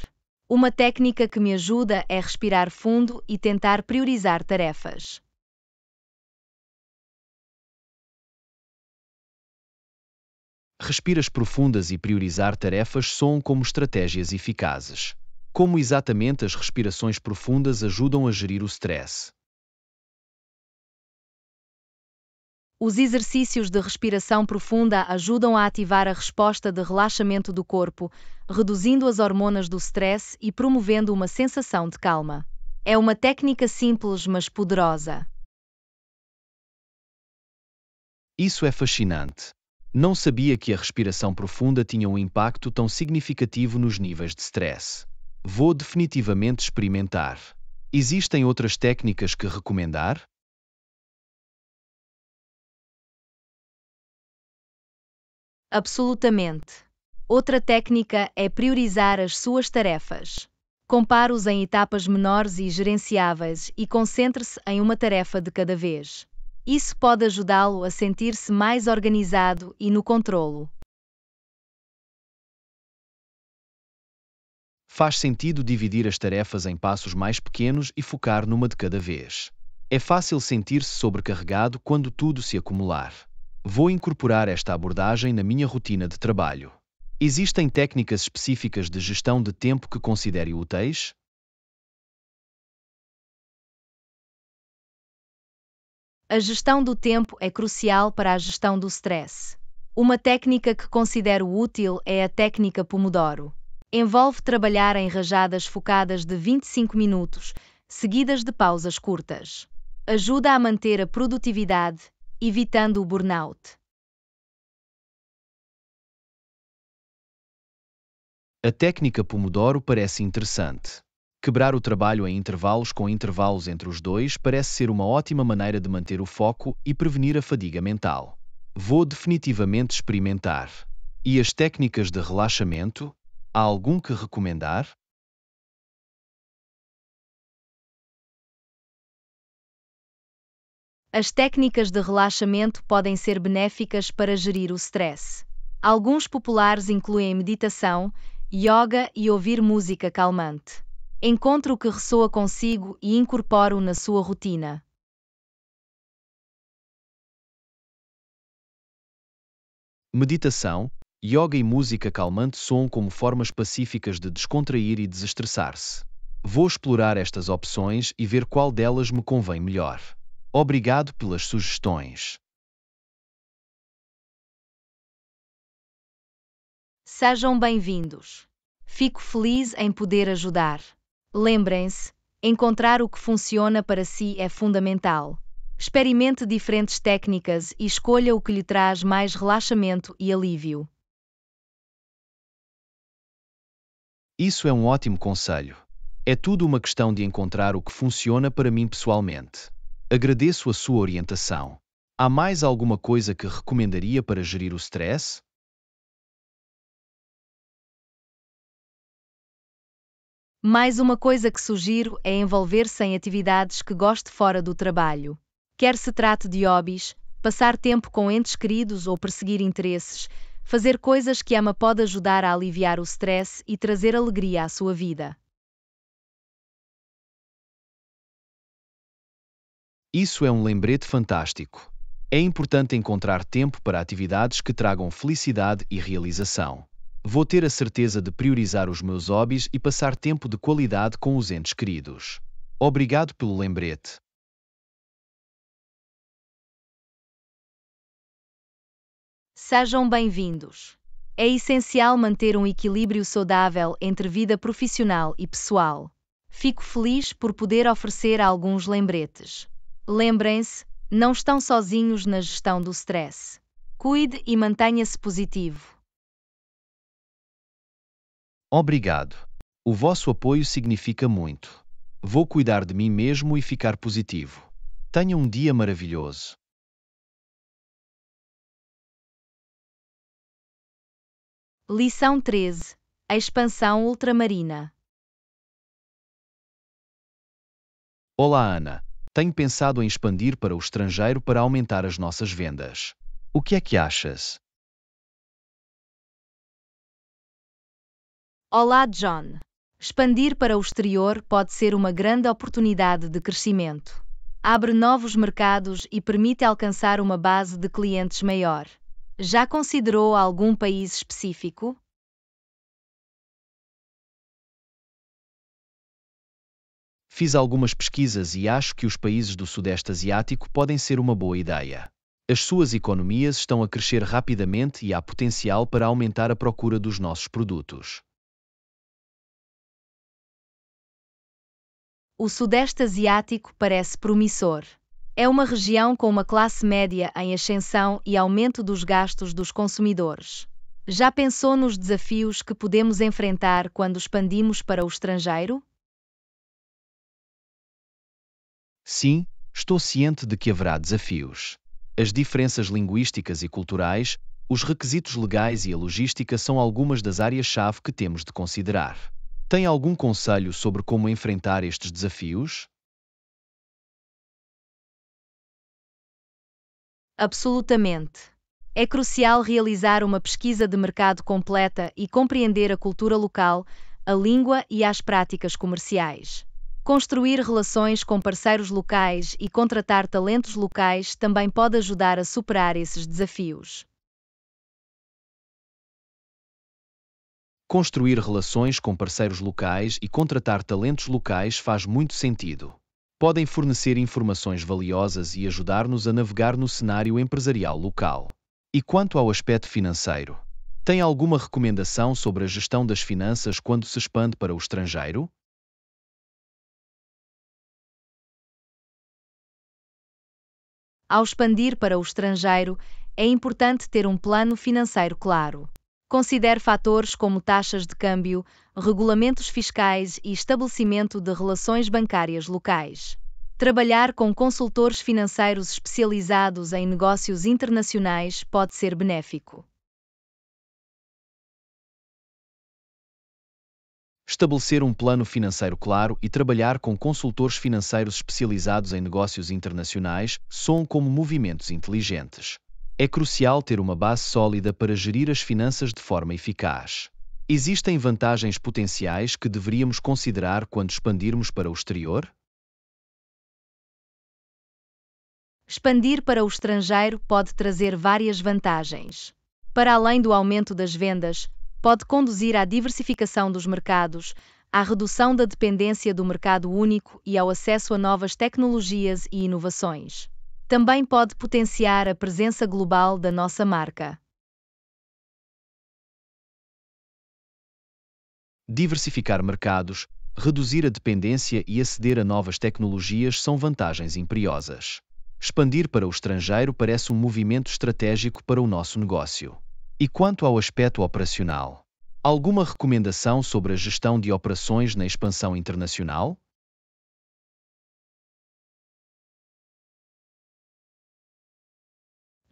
Uma técnica que me ajuda é respirar fundo e tentar priorizar tarefas. Respiras profundas e priorizar tarefas são como estratégias eficazes. Como exatamente as respirações profundas ajudam a gerir o stress? Os exercícios de respiração profunda ajudam a ativar a resposta de relaxamento do corpo, reduzindo as hormonas do stress e promovendo uma sensação de calma. É uma técnica simples mas poderosa. Isso é fascinante. Não sabia que a respiração profunda tinha um impacto tão significativo nos níveis de stress. Vou definitivamente experimentar. Existem outras técnicas que recomendar? Absolutamente. Outra técnica é priorizar as suas tarefas. Compare-os em etapas menores e gerenciáveis e concentre-se em uma tarefa de cada vez. Isso pode ajudá-lo a sentir-se mais organizado e no controlo. Faz sentido dividir as tarefas em passos mais pequenos e focar numa de cada vez. É fácil sentir-se sobrecarregado quando tudo se acumular. Vou incorporar esta abordagem na minha rotina de trabalho. Existem técnicas específicas de gestão de tempo que considere úteis? A gestão do tempo é crucial para a gestão do stress. Uma técnica que considero útil é a técnica Pomodoro. Envolve trabalhar em rajadas focadas de 25 minutos, seguidas de pausas curtas. Ajuda a manter a produtividade, evitando o burnout. A técnica Pomodoro parece interessante. Quebrar o trabalho em intervalos com intervalos entre os dois parece ser uma ótima maneira de manter o foco e prevenir a fadiga mental. Vou definitivamente experimentar. E as técnicas de relaxamento, Há algum que recomendar? As técnicas de relaxamento podem ser benéficas para gerir o stress. Alguns populares incluem meditação, yoga e ouvir música calmante. Encontre o que ressoa consigo e incorpore-o na sua rotina. Meditação Yoga e música calmante são como formas pacíficas de descontrair e desestressar-se. Vou explorar estas opções e ver qual delas me convém melhor. Obrigado pelas sugestões. Sejam bem-vindos. Fico feliz em poder ajudar. Lembrem-se, encontrar o que funciona para si é fundamental. Experimente diferentes técnicas e escolha o que lhe traz mais relaxamento e alívio. Isso é um ótimo conselho. É tudo uma questão de encontrar o que funciona para mim pessoalmente. Agradeço a sua orientação. Há mais alguma coisa que recomendaria para gerir o stress? Mais uma coisa que sugiro é envolver-se em atividades que goste fora do trabalho. Quer se trate de hobbies, passar tempo com entes queridos ou perseguir interesses, Fazer coisas que ama pode ajudar a aliviar o stress e trazer alegria à sua vida. Isso é um lembrete fantástico. É importante encontrar tempo para atividades que tragam felicidade e realização. Vou ter a certeza de priorizar os meus hobbies e passar tempo de qualidade com os entes queridos. Obrigado pelo lembrete. Sejam bem-vindos. É essencial manter um equilíbrio saudável entre vida profissional e pessoal. Fico feliz por poder oferecer alguns lembretes. Lembrem-se, não estão sozinhos na gestão do stress. Cuide e mantenha-se positivo. Obrigado. O vosso apoio significa muito. Vou cuidar de mim mesmo e ficar positivo. Tenha um dia maravilhoso. Lição 13 Expansão ultramarina Olá, Ana. Tenho pensado em expandir para o estrangeiro para aumentar as nossas vendas. O que é que achas? Olá, John. Expandir para o exterior pode ser uma grande oportunidade de crescimento. Abre novos mercados e permite alcançar uma base de clientes maior. Já considerou algum país específico? Fiz algumas pesquisas e acho que os países do Sudeste Asiático podem ser uma boa ideia. As suas economias estão a crescer rapidamente e há potencial para aumentar a procura dos nossos produtos. O Sudeste Asiático parece promissor. É uma região com uma classe média em ascensão e aumento dos gastos dos consumidores. Já pensou nos desafios que podemos enfrentar quando expandimos para o estrangeiro? Sim, estou ciente de que haverá desafios. As diferenças linguísticas e culturais, os requisitos legais e a logística são algumas das áreas-chave que temos de considerar. Tem algum conselho sobre como enfrentar estes desafios? Absolutamente. É crucial realizar uma pesquisa de mercado completa e compreender a cultura local, a língua e as práticas comerciais. Construir relações com parceiros locais e contratar talentos locais também pode ajudar a superar esses desafios. Construir relações com parceiros locais e contratar talentos locais faz muito sentido podem fornecer informações valiosas e ajudar-nos a navegar no cenário empresarial local. E quanto ao aspecto financeiro? Tem alguma recomendação sobre a gestão das finanças quando se expande para o estrangeiro? Ao expandir para o estrangeiro, é importante ter um plano financeiro claro. Considere fatores como taxas de câmbio, regulamentos fiscais e estabelecimento de relações bancárias locais. Trabalhar com consultores financeiros especializados em negócios internacionais pode ser benéfico. Estabelecer um plano financeiro claro e trabalhar com consultores financeiros especializados em negócios internacionais são como movimentos inteligentes. É crucial ter uma base sólida para gerir as finanças de forma eficaz. Existem vantagens potenciais que deveríamos considerar quando expandirmos para o exterior? Expandir para o estrangeiro pode trazer várias vantagens. Para além do aumento das vendas, pode conduzir à diversificação dos mercados, à redução da dependência do mercado único e ao acesso a novas tecnologias e inovações. Também pode potenciar a presença global da nossa marca. Diversificar mercados, reduzir a dependência e aceder a novas tecnologias são vantagens imperiosas. Expandir para o estrangeiro parece um movimento estratégico para o nosso negócio. E quanto ao aspecto operacional? Alguma recomendação sobre a gestão de operações na expansão internacional?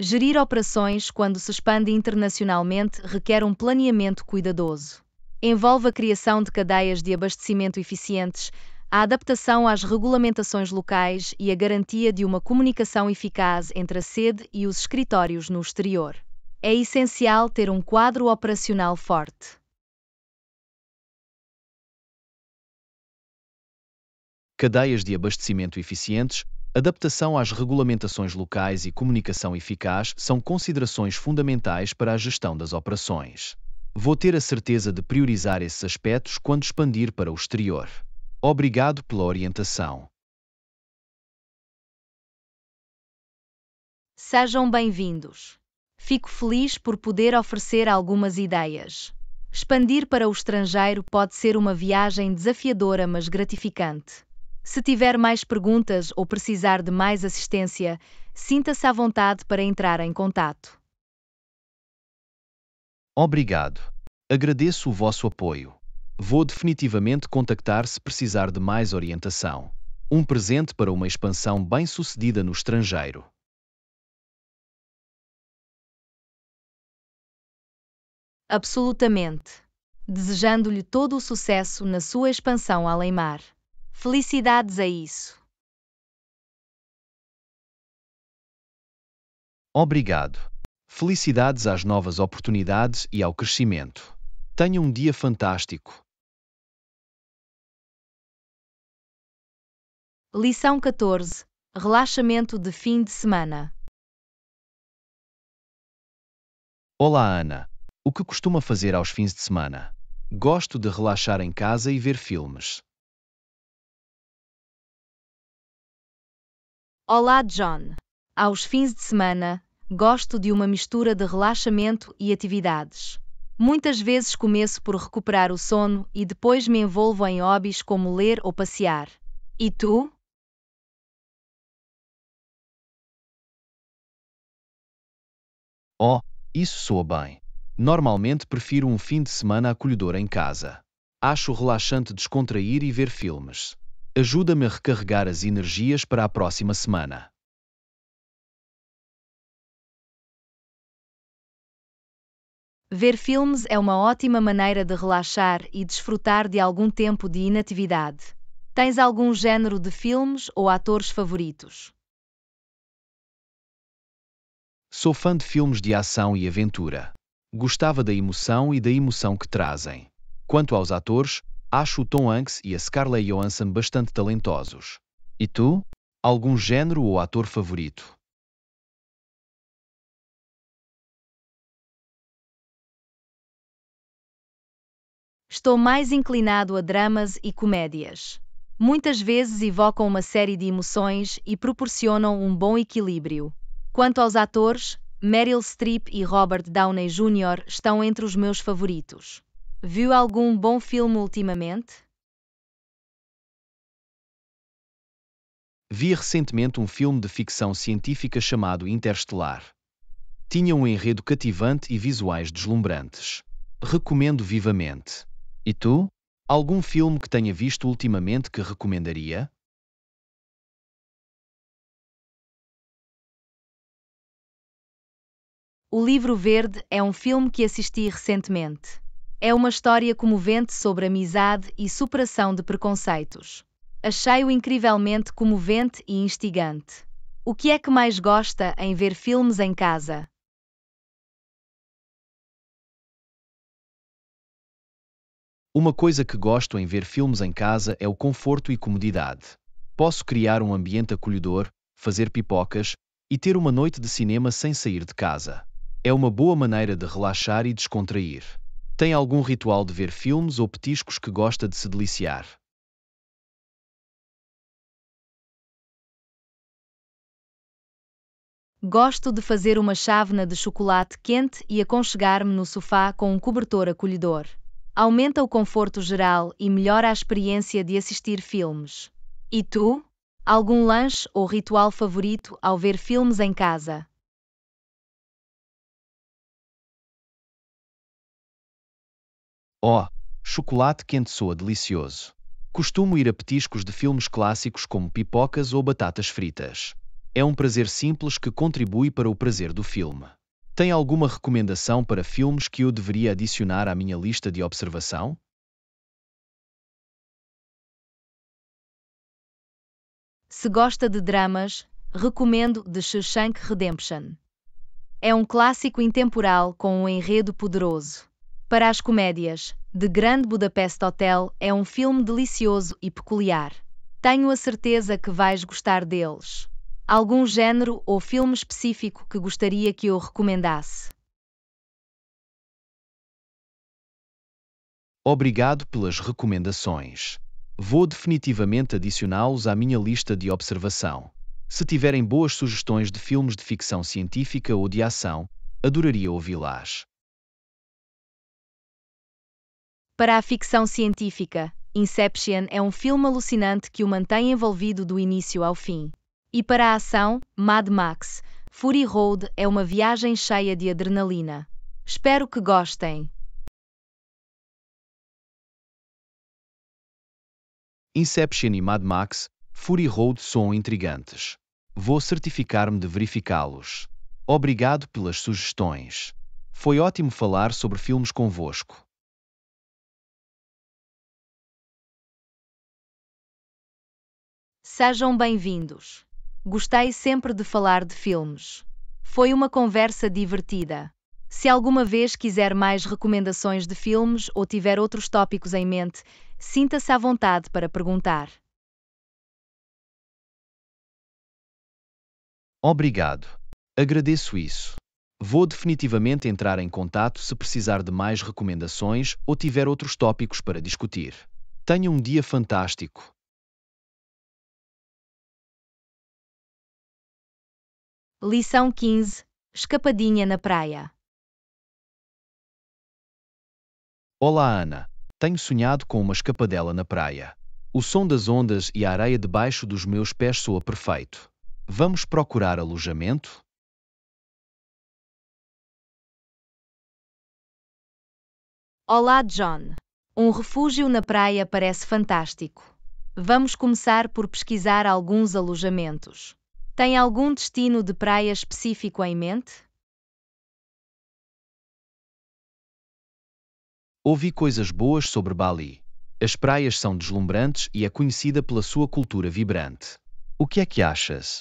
Gerir operações quando se expande internacionalmente requer um planeamento cuidadoso envolve a criação de cadeias de abastecimento eficientes, a adaptação às regulamentações locais e a garantia de uma comunicação eficaz entre a sede e os escritórios no exterior. É essencial ter um quadro operacional forte. Cadeias de abastecimento eficientes, adaptação às regulamentações locais e comunicação eficaz são considerações fundamentais para a gestão das operações. Vou ter a certeza de priorizar esses aspectos quando expandir para o exterior. Obrigado pela orientação. Sejam bem-vindos. Fico feliz por poder oferecer algumas ideias. Expandir para o estrangeiro pode ser uma viagem desafiadora, mas gratificante. Se tiver mais perguntas ou precisar de mais assistência, sinta-se à vontade para entrar em contato. Obrigado. Agradeço o vosso apoio. Vou definitivamente contactar se precisar de mais orientação. Um presente para uma expansão bem-sucedida no estrangeiro. Absolutamente. Desejando-lhe todo o sucesso na sua expansão além mar. Felicidades a isso. Obrigado. Felicidades às novas oportunidades e ao crescimento. Tenha um dia fantástico. Lição 14 Relaxamento de fim de semana. Olá, Ana. O que costuma fazer aos fins de semana? Gosto de relaxar em casa e ver filmes. Olá, John. Aos fins de semana, gosto de uma mistura de relaxamento e atividades. Muitas vezes começo por recuperar o sono e depois me envolvo em hobbies como ler ou passear. E tu? Oh, isso soa bem. Normalmente prefiro um fim de semana acolhedor em casa. Acho relaxante descontrair e ver filmes. Ajuda-me a recarregar as energias para a próxima semana. Ver filmes é uma ótima maneira de relaxar e desfrutar de algum tempo de inatividade. Tens algum género de filmes ou atores favoritos? Sou fã de filmes de ação e aventura. Gostava da emoção e da emoção que trazem. Quanto aos atores, acho o Tom Hanks e a Scarlett Johansson bastante talentosos. E tu? Algum género ou ator favorito? estou mais inclinado a dramas e comédias. Muitas vezes evocam uma série de emoções e proporcionam um bom equilíbrio. Quanto aos atores, Meryl Streep e Robert Downey Jr. estão entre os meus favoritos. Viu algum bom filme ultimamente? Vi recentemente um filme de ficção científica chamado Interstellar. Tinha um enredo cativante e visuais deslumbrantes. Recomendo vivamente. E tu? Algum filme que tenha visto ultimamente que recomendaria? O Livro Verde é um filme que assisti recentemente. É uma história comovente sobre amizade e superação de preconceitos. Achei-o incrivelmente comovente e instigante. O que é que mais gosta em ver filmes em casa? Uma coisa que gosto em ver filmes em casa é o conforto e comodidade. Posso criar um ambiente acolhedor, fazer pipocas e ter uma noite de cinema sem sair de casa. É uma boa maneira de relaxar e descontrair. Tem algum ritual de ver filmes ou petiscos que gosta de se deliciar? Gosto de fazer uma chávena de chocolate quente e aconchegar-me no sofá com um cobertor acolhedor aumenta o conforto geral e melhora a experiência de assistir filmes. E tu? Algum lanche ou ritual favorito ao ver filmes em casa? Oh, chocolate quente soa delicioso. Costumo ir a petiscos de filmes clássicos como pipocas ou batatas fritas. É um prazer simples que contribui para o prazer do filme. Tem alguma recomendação para filmes que eu deveria adicionar à minha lista de observação? Se gosta de dramas, recomendo The Shawshank Redemption. É um clássico intemporal com um enredo poderoso. Para as comédias, The Grand Budapest Hotel é um filme delicioso e peculiar. Tenho a certeza que vais gostar deles. Algum género ou filme específico que gostaria que eu recomendasse? Obrigado pelas recomendações. Vou definitivamente adicioná-los à minha lista de observação. Se tiverem boas sugestões de filmes de ficção científica ou de ação, adoraria ouvi-las. Para a ficção científica, Inception é um filme alucinante que o mantém envolvido do início ao fim. E para a ação, Mad Max, Fury Road é uma viagem cheia de adrenalina. Espero que gostem. Inception e Mad Max, Fury Road são intrigantes. Vou certificar-me de verificá-los. Obrigado pelas sugestões. Foi ótimo falar sobre filmes convosco. Sejam bem-vindos. Gostei sempre de falar de filmes. Foi uma conversa divertida. Se alguma vez quiser mais recomendações de filmes ou tiver outros tópicos em mente, sinta-se à vontade para perguntar. Obrigado. Agradeço isso. Vou definitivamente entrar em contato se precisar de mais recomendações ou tiver outros tópicos para discutir. Tenha um dia fantástico. Lição 15 Escapadinha na praia. Olá, Ana. Tenho sonhado com uma escapadela na praia. O som das ondas e a areia debaixo dos meus pés soa perfeito. Vamos procurar alojamento? Olá, John. Um refúgio na praia parece fantástico. Vamos começar por pesquisar alguns alojamentos. Tem algum destino de praia específico em mente? Ouvi coisas boas sobre Bali. As praias são deslumbrantes e é conhecida pela sua cultura vibrante. O que é que achas?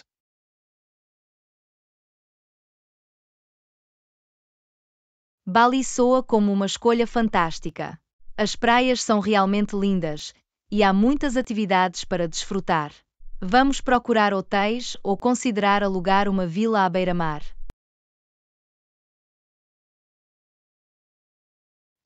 Bali soa como uma escolha fantástica. As praias são realmente lindas e há muitas atividades para desfrutar. Vamos procurar hotéis ou considerar alugar uma vila à beira-mar.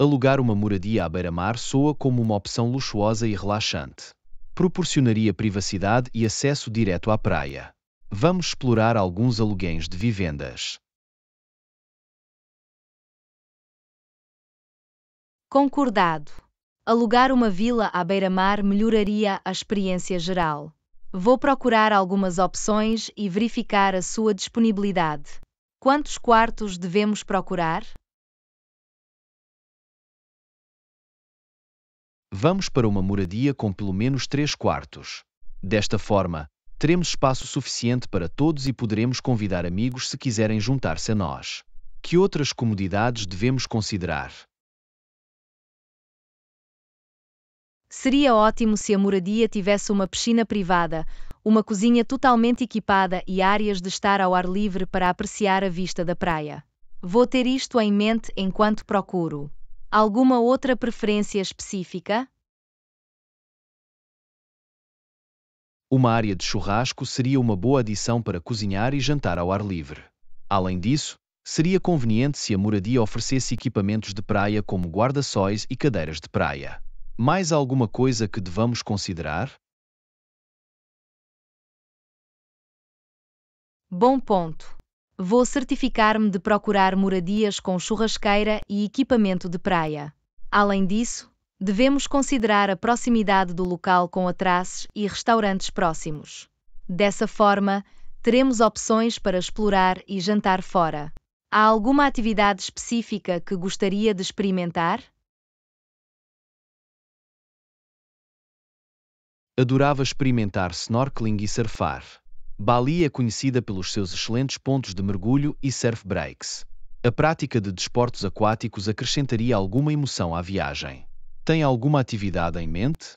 Alugar uma moradia à beira-mar soa como uma opção luxuosa e relaxante. Proporcionaria privacidade e acesso direto à praia. Vamos explorar alguns aluguéis de vivendas. Concordado. Alugar uma vila à beira-mar melhoraria a experiência geral. Vou procurar algumas opções e verificar a sua disponibilidade. Quantos quartos devemos procurar? Vamos para uma moradia com pelo menos três quartos. Desta forma, teremos espaço suficiente para todos e poderemos convidar amigos se quiserem juntar-se a nós. Que outras comodidades devemos considerar? Seria ótimo se a moradia tivesse uma piscina privada, uma cozinha totalmente equipada e áreas de estar ao ar livre para apreciar a vista da praia. Vou ter isto em mente enquanto procuro. Alguma outra preferência específica? Uma área de churrasco seria uma boa adição para cozinhar e jantar ao ar livre. Além disso, seria conveniente se a moradia oferecesse equipamentos de praia como guarda-sóis e cadeiras de praia. Mais alguma coisa que devamos considerar? Bom ponto. Vou certificar-me de procurar moradias com churrasqueira e equipamento de praia. Além disso, devemos considerar a proximidade do local com atraços e restaurantes próximos. Dessa forma, teremos opções para explorar e jantar fora. Há alguma atividade específica que gostaria de experimentar? Adorava experimentar snorkeling e surfar. Bali é conhecida pelos seus excelentes pontos de mergulho e surf breaks. A prática de desportos aquáticos acrescentaria alguma emoção à viagem. Tem alguma atividade em mente?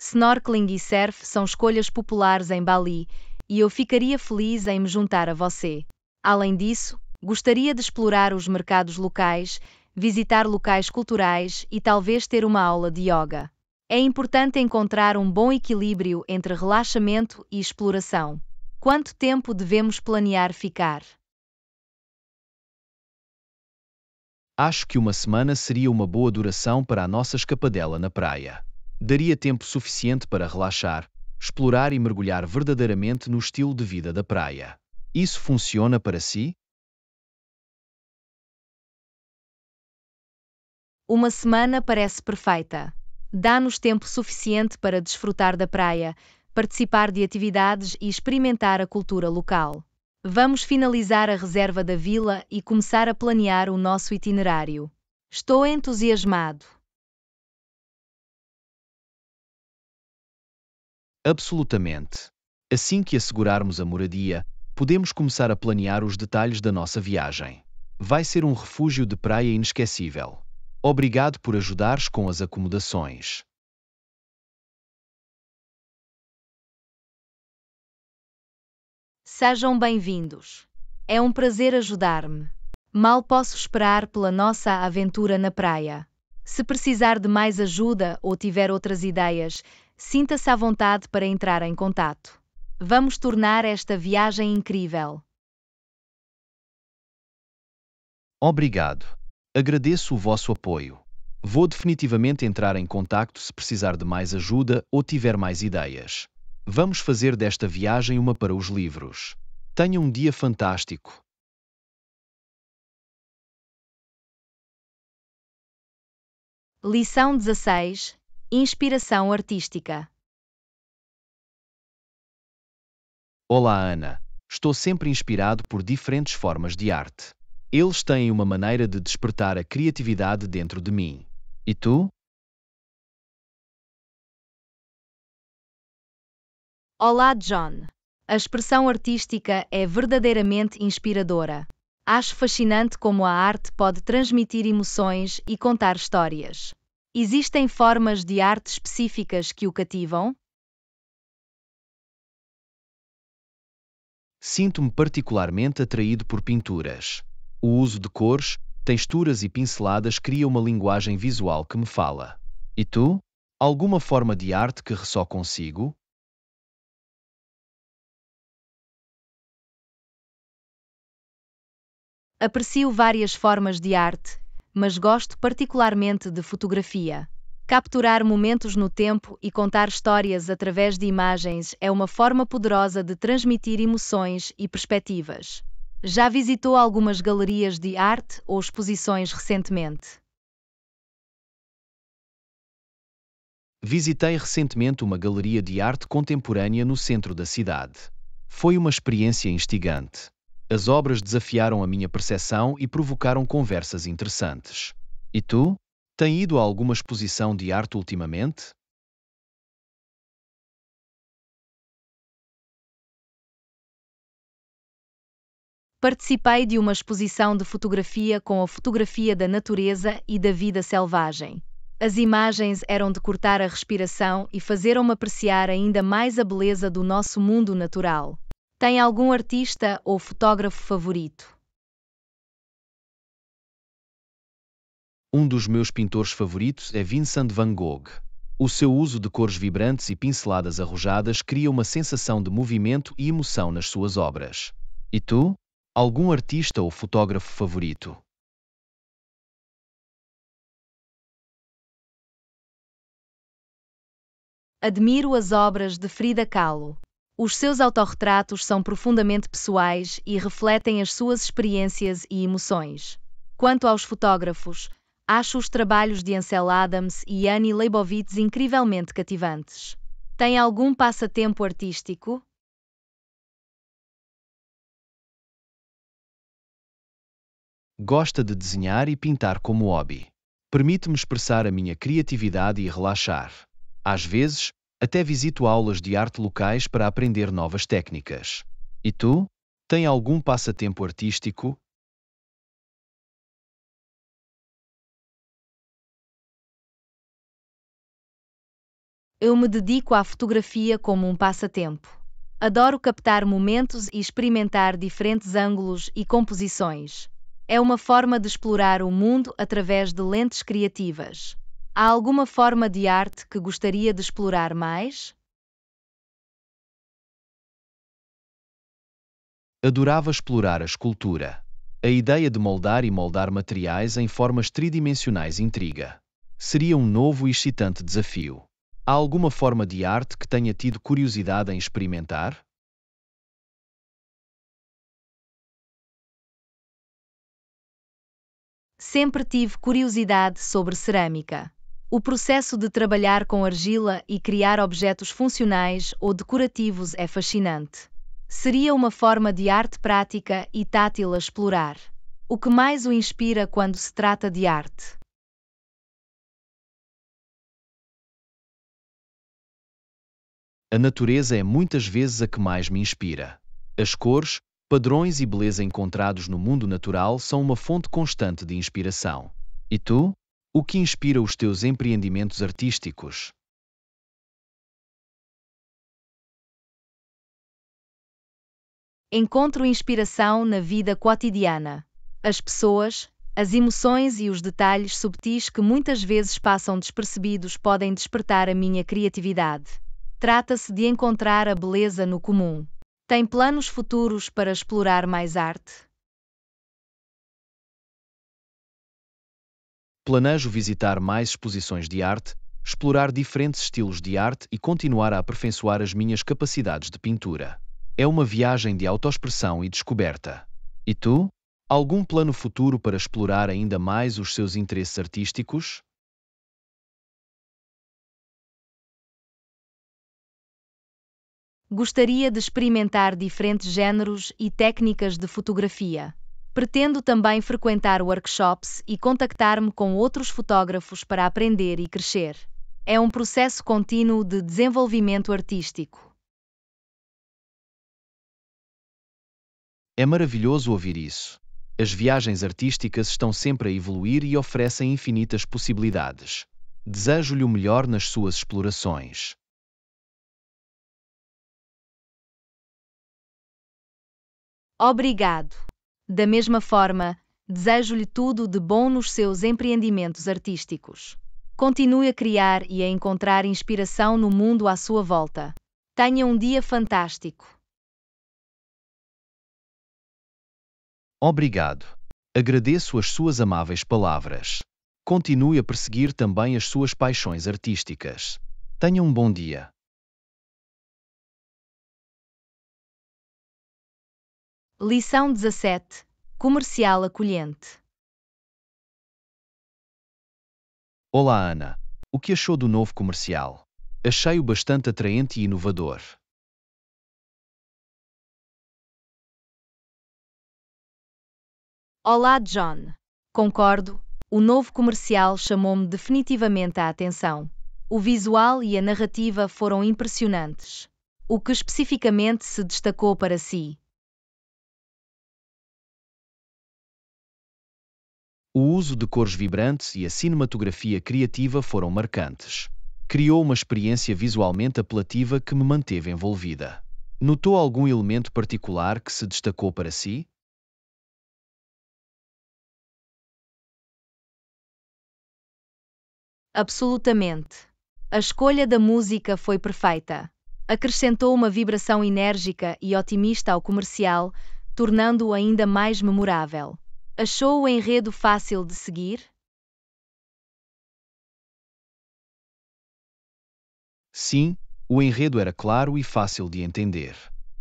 Snorkeling e surf são escolhas populares em Bali e eu ficaria feliz em me juntar a você. Além disso, gostaria de explorar os mercados locais visitar locais culturais e talvez ter uma aula de yoga. É importante encontrar um bom equilíbrio entre relaxamento e exploração. Quanto tempo devemos planear ficar? Acho que uma semana seria uma boa duração para a nossa escapadela na praia. Daria tempo suficiente para relaxar, explorar e mergulhar verdadeiramente no estilo de vida da praia. Isso funciona para si? Uma semana parece perfeita. Dá-nos tempo suficiente para desfrutar da praia, participar de atividades e experimentar a cultura local. Vamos finalizar a reserva da vila e começar a planear o nosso itinerário. Estou entusiasmado. Absolutamente. Assim que assegurarmos a moradia, podemos começar a planear os detalhes da nossa viagem. Vai ser um refúgio de praia inesquecível. Obrigado por ajudares com as acomodações. Sejam bem-vindos. É um prazer ajudar-me. Mal posso esperar pela nossa aventura na praia. Se precisar de mais ajuda ou tiver outras ideias, sinta-se à vontade para entrar em contato. Vamos tornar esta viagem incrível. Obrigado. Agradeço o vosso apoio. Vou definitivamente entrar em contato se precisar de mais ajuda ou tiver mais ideias. Vamos fazer desta viagem uma para os livros. Tenha um dia fantástico. Lição 16 Inspiração Artística Olá, Ana. Estou sempre inspirado por diferentes formas de arte. Eles têm uma maneira de despertar a criatividade dentro de mim. E tu? Olá, John. A expressão artística é verdadeiramente inspiradora. Acho fascinante como a arte pode transmitir emoções e contar histórias. Existem formas de arte específicas que o cativam? Sinto-me particularmente atraído por pinturas. O uso de cores, texturas e pinceladas cria uma linguagem visual que me fala. E tu? Alguma forma de arte que ressó consigo? Aprecio várias formas de arte, mas gosto particularmente de fotografia. Capturar momentos no tempo e contar histórias através de imagens é uma forma poderosa de transmitir emoções e perspectivas. Já visitou algumas galerias de arte ou exposições recentemente? Visitei recentemente uma galeria de arte contemporânea no centro da cidade. Foi uma experiência instigante. As obras desafiaram a minha percepção e provocaram conversas interessantes. E tu? Tem ido a alguma exposição de arte ultimamente? Participei de uma exposição de fotografia com a fotografia da natureza e da vida selvagem. As imagens eram de cortar a respiração e fazeram-me apreciar ainda mais a beleza do nosso mundo natural. Tem algum artista ou fotógrafo favorito? Um dos meus pintores favoritos é Vincent van Gogh. O seu uso de cores vibrantes e pinceladas arrojadas cria uma sensação de movimento e emoção nas suas obras. E tu? algum artista ou fotógrafo favorito? Admiro as obras de Frida Kahlo. Os seus autorretratos são profundamente pessoais e refletem as suas experiências e emoções. Quanto aos fotógrafos, acho os trabalhos de Ansel Adams e Annie Leibovitz incrivelmente cativantes. Tem algum passatempo artístico? Gosta de desenhar e pintar como hobby. Permite-me expressar a minha criatividade e relaxar. Às vezes, até visito aulas de arte locais para aprender novas técnicas. E tu? Tem algum passatempo artístico? Eu me dedico à fotografia como um passatempo. Adoro captar momentos e experimentar diferentes ângulos e composições. É uma forma de explorar o mundo através de lentes criativas. Há alguma forma de arte que gostaria de explorar mais? Adorava explorar a escultura. A ideia de moldar e moldar materiais em formas tridimensionais intriga. Seria um novo e excitante desafio. Há alguma forma de arte que tenha tido curiosidade em experimentar? sempre tive curiosidade sobre cerâmica. O processo de trabalhar com argila e criar objetos funcionais ou decorativos é fascinante. Seria uma forma de arte prática e tátil a explorar. O que mais o inspira quando se trata de arte? A natureza é muitas vezes a que mais me inspira. As cores, padrões e beleza encontrados no mundo natural são uma fonte constante de inspiração. E tu? O que inspira os teus empreendimentos artísticos? Encontro inspiração na vida cotidiana. As pessoas, as emoções e os detalhes subtis que muitas vezes passam despercebidos podem despertar a minha criatividade. Trata-se de encontrar a beleza no comum. Tem planos futuros para explorar mais arte? Planejo visitar mais exposições de arte, explorar diferentes estilos de arte e continuar a aperfeiçoar as minhas capacidades de pintura. É uma viagem de autoexpressão e descoberta. E tu? Algum plano futuro para explorar ainda mais os seus interesses artísticos? Gostaria de experimentar diferentes géneros e técnicas de fotografia. Pretendo também frequentar workshops e contactar-me com outros fotógrafos para aprender e crescer. É um processo contínuo de desenvolvimento artístico. É maravilhoso ouvir isso. As viagens artísticas estão sempre a evoluir e oferecem infinitas possibilidades. Desejo-lhe o melhor nas suas explorações. Obrigado. Da mesma forma, desejo-lhe tudo de bom nos seus empreendimentos artísticos. Continue a criar e a encontrar inspiração no mundo à sua volta. Tenha um dia fantástico. Obrigado. Agradeço as suas amáveis palavras. Continue a perseguir também as suas paixões artísticas. Tenha um bom dia. Lição 17 Comercial acolhente. Olá, Ana. O que achou do novo comercial? Achei-o bastante atraente e inovador. Olá, John. Concordo, o novo comercial chamou-me definitivamente a atenção. O visual e a narrativa foram impressionantes. O que especificamente se destacou para si? O uso de cores vibrantes e a cinematografia criativa foram marcantes. Criou uma experiência visualmente apelativa que me manteve envolvida. Notou algum elemento particular que se destacou para si? Absolutamente. A escolha da música foi perfeita. Acrescentou uma vibração enérgica e otimista ao comercial, tornando-o ainda mais memorável. Achou o enredo fácil de seguir? Sim, o enredo era claro e fácil de entender.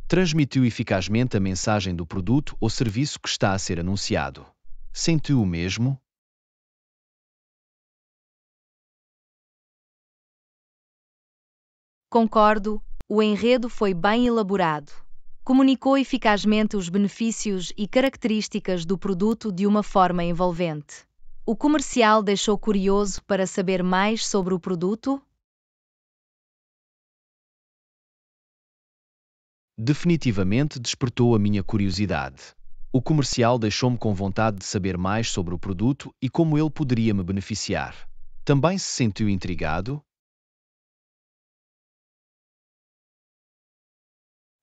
Transmitiu eficazmente a mensagem do produto ou serviço que está a ser anunciado. Sentiu o mesmo? Concordo, o enredo foi bem elaborado comunicou eficazmente os benefícios e características do produto de uma forma envolvente. O comercial deixou curioso para saber mais sobre o produto? Definitivamente despertou a minha curiosidade. O comercial deixou-me com vontade de saber mais sobre o produto e como ele poderia me beneficiar. Também se sentiu intrigado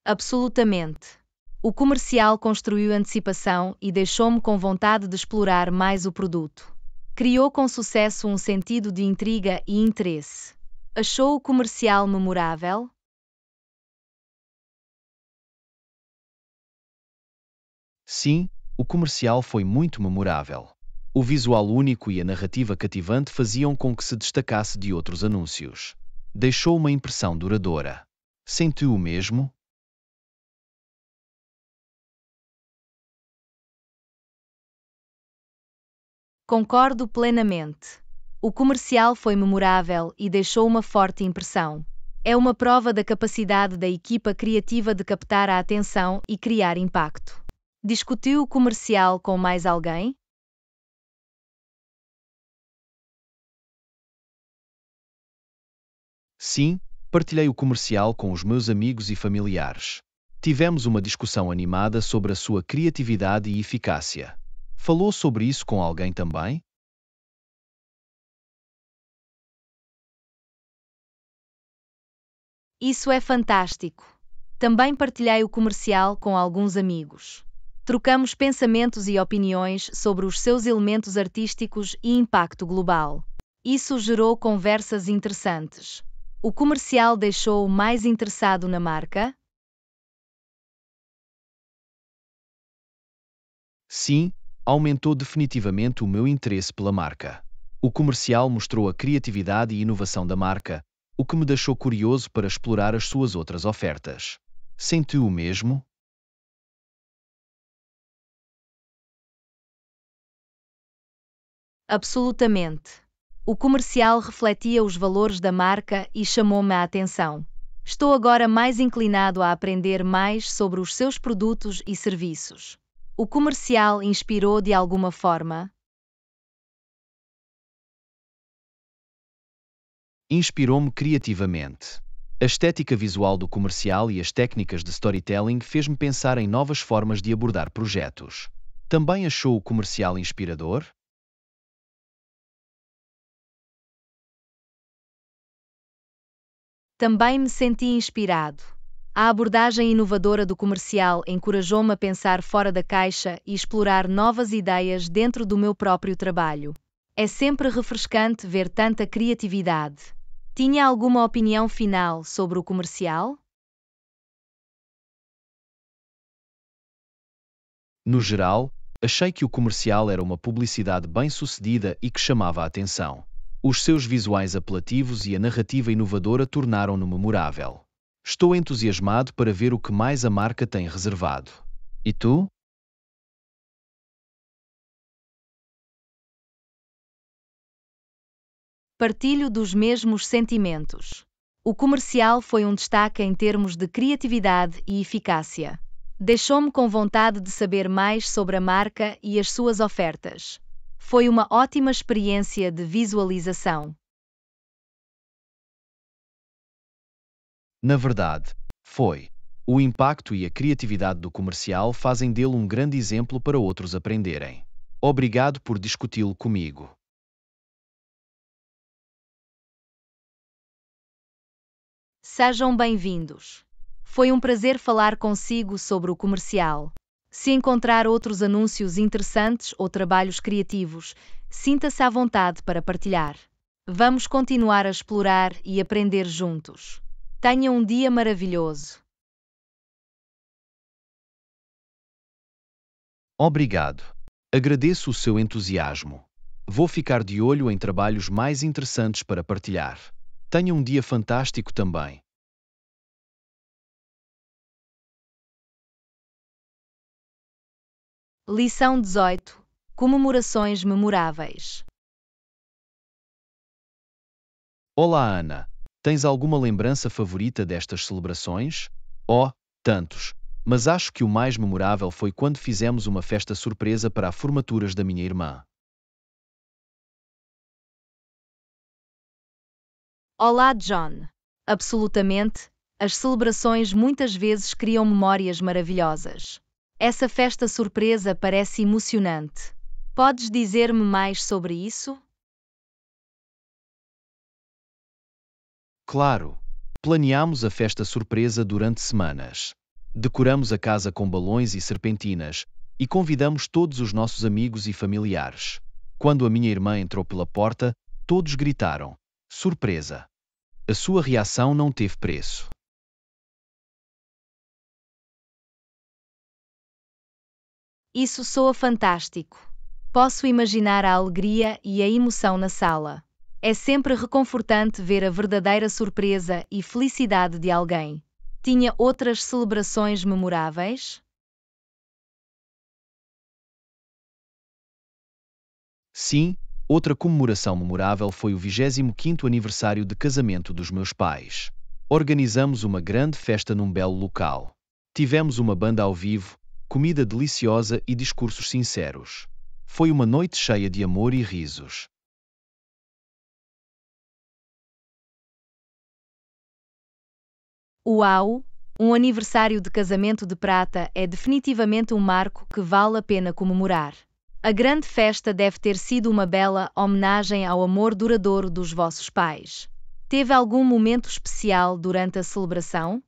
Absolutamente. O comercial construiu antecipação e deixou-me com vontade de explorar mais o produto. Criou com sucesso um sentido de intriga e interesse. Achou o comercial memorável? Sim, o comercial foi muito memorável. O visual único e a narrativa cativante faziam com que se destacasse de outros anúncios. Deixou uma impressão duradoura. Sentiu o mesmo? Concordo plenamente. O comercial foi memorável e deixou uma forte impressão. É uma prova da capacidade da equipa criativa de captar a atenção e criar impacto. Discutiu o comercial com mais alguém? Sim, partilhei o comercial com os meus amigos e familiares. Tivemos uma discussão animada sobre a sua criatividade e eficácia. Falou sobre isso com alguém também? Isso é fantástico. Também partilhei o comercial com alguns amigos. Trocamos pensamentos e opiniões sobre os seus elementos artísticos e impacto global. Isso gerou conversas interessantes. O comercial deixou-o mais interessado na marca? Sim, aumentou definitivamente o meu interesse pela marca. O comercial mostrou a criatividade e inovação da marca, o que me deixou curioso para explorar as suas outras ofertas. Sentiu o mesmo? Absolutamente. O comercial refletia os valores da marca e chamou-me a atenção. Estou agora mais inclinado a aprender mais sobre os seus produtos e serviços. O comercial inspirou de alguma forma? Inspirou-me criativamente. A estética visual do comercial e as técnicas de storytelling fez-me pensar em novas formas de abordar projetos. Também achou o comercial inspirador? Também me senti inspirado. A abordagem inovadora do comercial encorajou-me a pensar fora da caixa e explorar novas ideias dentro do meu próprio trabalho. É sempre refrescante ver tanta criatividade. Tinha alguma opinião final sobre o comercial? No geral, achei que o comercial era uma publicidade bem-sucedida e que chamava a atenção. Os seus visuais apelativos e a narrativa inovadora tornaram-no memorável. Estou entusiasmado para ver o que mais a marca tem reservado. E tu? Partilho dos mesmos sentimentos. O comercial foi um destaque em termos de criatividade e eficácia. Deixou-me com vontade de saber mais sobre a marca e as suas ofertas. Foi uma ótima experiência de visualização. Na verdade, foi. O impacto e a criatividade do comercial fazem dele um grande exemplo para outros aprenderem. Obrigado por discuti-lo comigo. Sejam bem-vindos. Foi um prazer falar consigo sobre o comercial. Se encontrar outros anúncios interessantes ou trabalhos criativos, sinta-se à vontade para partilhar. Vamos continuar a explorar e aprender juntos. Tenha um dia maravilhoso. Obrigado. Agradeço o seu entusiasmo. Vou ficar de olho em trabalhos mais interessantes para partilhar. Tenha um dia fantástico também. Lição 18 Comemorações memoráveis. Olá, Ana. Tens alguma lembrança favorita destas celebrações? Oh, tantos! Mas acho que o mais memorável foi quando fizemos uma festa surpresa para as formaturas da minha irmã. Olá, John. Absolutamente, as celebrações muitas vezes criam memórias maravilhosas. Essa festa surpresa parece emocionante. Podes dizer-me mais sobre isso? Claro! Planeámos a festa surpresa durante semanas. Decoramos a casa com balões e serpentinas e convidamos todos os nossos amigos e familiares. Quando a minha irmã entrou pela porta, todos gritaram: Surpresa! A sua reação não teve preço. Isso soa fantástico. Posso imaginar a alegria e a emoção na sala. É sempre reconfortante ver a verdadeira surpresa e felicidade de alguém. Tinha outras celebrações memoráveis? Sim, outra comemoração memorável foi o 25º aniversário de casamento dos meus pais. Organizamos uma grande festa num belo local. Tivemos uma banda ao vivo, comida deliciosa e discursos sinceros. Foi uma noite cheia de amor e risos. Uau! Um aniversário de casamento de prata é definitivamente um marco que vale a pena comemorar. A grande festa deve ter sido uma bela homenagem ao amor duradouro dos vossos pais. Teve algum momento especial durante a celebração?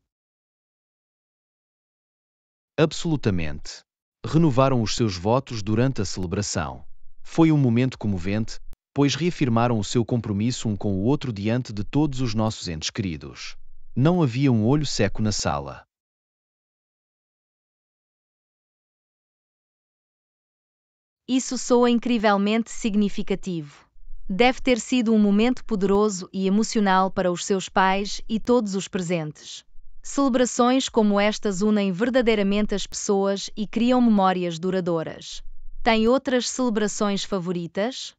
Absolutamente. Renovaram os seus votos durante a celebração. Foi um momento comovente, pois reafirmaram o seu compromisso um com o outro diante de todos os nossos entes queridos. Não havia um olho seco na sala. Isso soa incrivelmente significativo. Deve ter sido um momento poderoso e emocional para os seus pais e todos os presentes. Celebrações como estas unem verdadeiramente as pessoas e criam memórias duradouras. Tem outras celebrações favoritas?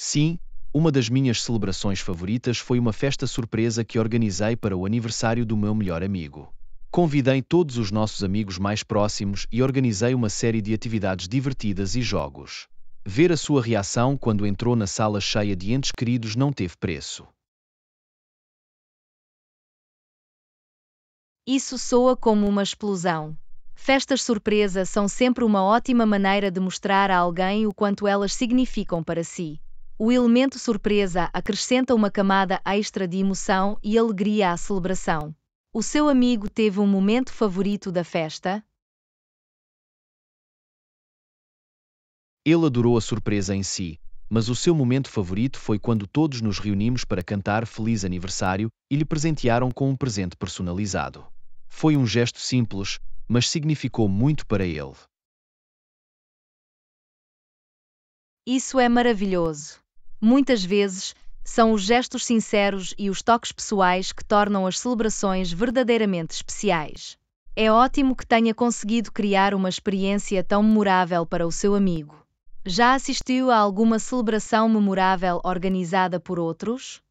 Sim, uma das minhas celebrações favoritas foi uma festa surpresa que organizei para o aniversário do meu melhor amigo. Convidei todos os nossos amigos mais próximos e organizei uma série de atividades divertidas e jogos. Ver a sua reação quando entrou na sala cheia de entes queridos não teve preço. Isso soa como uma explosão. Festas surpresa são sempre uma ótima maneira de mostrar a alguém o quanto elas significam para si o elemento surpresa acrescenta uma camada extra de emoção e alegria à celebração. O seu amigo teve um momento favorito da festa? Ele adorou a surpresa em si, mas o seu momento favorito foi quando todos nos reunimos para cantar Feliz Aniversário e lhe presentearam com um presente personalizado. Foi um gesto simples, mas significou muito para ele. Isso é maravilhoso muitas vezes, são os gestos sinceros e os toques pessoais que tornam as celebrações verdadeiramente especiais. É ótimo que tenha conseguido criar uma experiência tão memorável para o seu amigo. Já assistiu a alguma celebração memorável organizada por outros?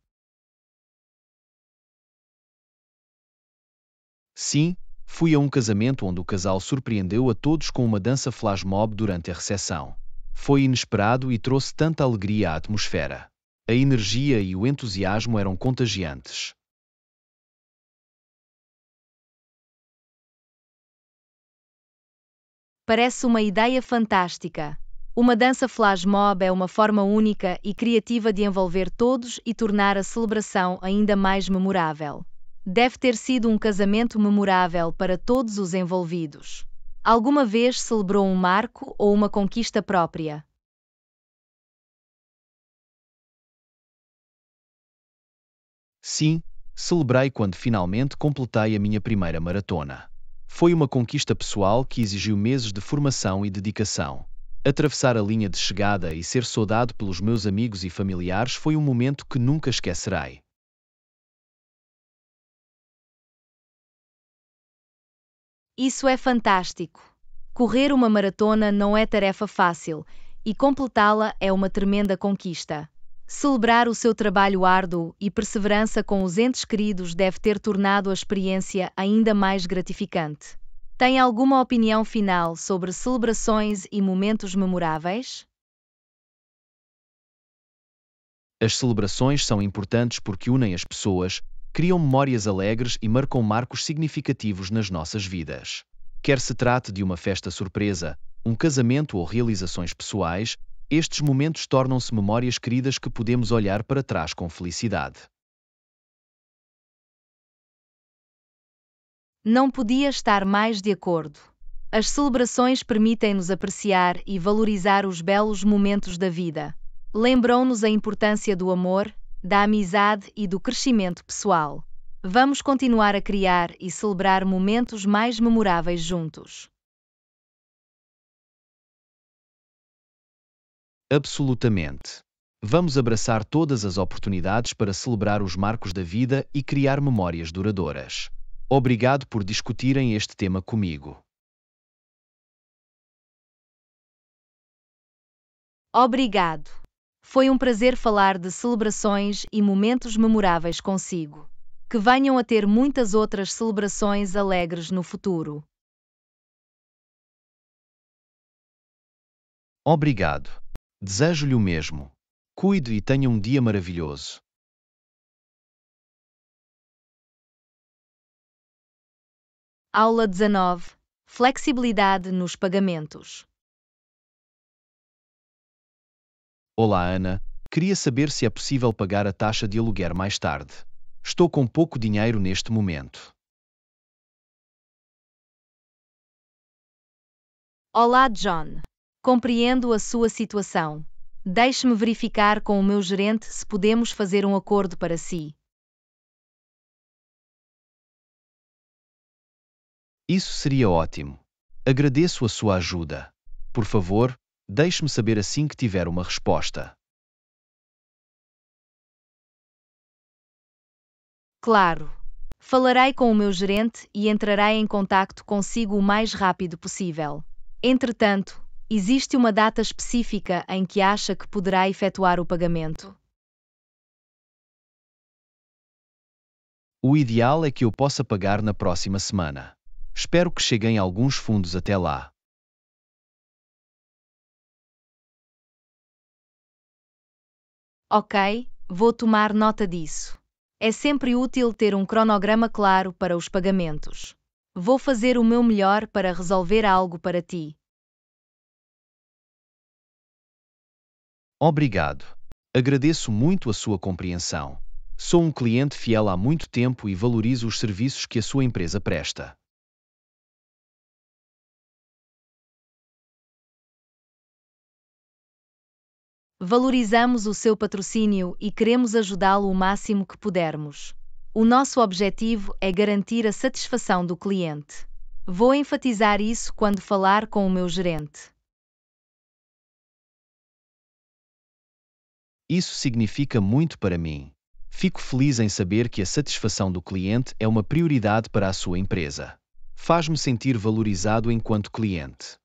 Sim, fui a um casamento onde o casal surpreendeu a todos com uma dança flash mob durante a recepção. Foi inesperado e trouxe tanta alegria à atmosfera. A energia e o entusiasmo eram contagiantes. Parece uma ideia fantástica. Uma dança flash mob é uma forma única e criativa de envolver todos e tornar a celebração ainda mais memorável. Deve ter sido um casamento memorável para todos os envolvidos. Alguma vez celebrou um marco ou uma conquista própria? Sim, celebrei quando finalmente completei a minha primeira maratona. Foi uma conquista pessoal que exigiu meses de formação e dedicação. Atravessar a linha de chegada e ser saudado pelos meus amigos e familiares foi um momento que nunca esquecerei. Isso é fantástico. Correr uma maratona não é tarefa fácil e completá-la é uma tremenda conquista. Celebrar o seu trabalho árduo e perseverança com os entes queridos deve ter tornado a experiência ainda mais gratificante. Tem alguma opinião final sobre celebrações e momentos memoráveis? As celebrações são importantes porque unem as pessoas, criam memórias alegres e marcam marcos significativos nas nossas vidas. Quer se trate de uma festa surpresa, um casamento ou realizações pessoais, estes momentos tornam-se memórias queridas que podemos olhar para trás com felicidade. Não podia estar mais de acordo. As celebrações permitem-nos apreciar e valorizar os belos momentos da vida. Lembram-nos a importância do amor, da amizade e do crescimento pessoal. Vamos continuar a criar e celebrar momentos mais memoráveis juntos. Absolutamente. Vamos abraçar todas as oportunidades para celebrar os marcos da vida e criar memórias duradouras. Obrigado por discutirem este tema comigo. Obrigado. Foi um prazer falar de celebrações e momentos memoráveis consigo. Que venham a ter muitas outras celebrações alegres no futuro. Obrigado. Desejo-lhe o mesmo. Cuide e tenha um dia maravilhoso. Aula 19 Flexibilidade nos pagamentos. Olá, Ana. Queria saber se é possível pagar a taxa de aluguer mais tarde. Estou com pouco dinheiro neste momento. Olá, John. Compreendo a sua situação. Deixe-me verificar com o meu gerente se podemos fazer um acordo para si. Isso seria ótimo. Agradeço a sua ajuda. Por favor, Deixe-me saber assim que tiver uma resposta. Claro. Falarei com o meu gerente e entrarei em contacto consigo o mais rápido possível. Entretanto, existe uma data específica em que acha que poderá efetuar o pagamento? O ideal é que eu possa pagar na próxima semana. Espero que cheguem alguns fundos até lá. Ok, vou tomar nota disso. É sempre útil ter um cronograma claro para os pagamentos. Vou fazer o meu melhor para resolver algo para ti. Obrigado. Agradeço muito a sua compreensão. Sou um cliente fiel há muito tempo e valorizo os serviços que a sua empresa presta. Valorizamos o seu patrocínio e queremos ajudá-lo o máximo que pudermos. O nosso objetivo é garantir a satisfação do cliente. Vou enfatizar isso quando falar com o meu gerente. Isso significa muito para mim. Fico feliz em saber que a satisfação do cliente é uma prioridade para a sua empresa. Faz-me sentir valorizado enquanto cliente.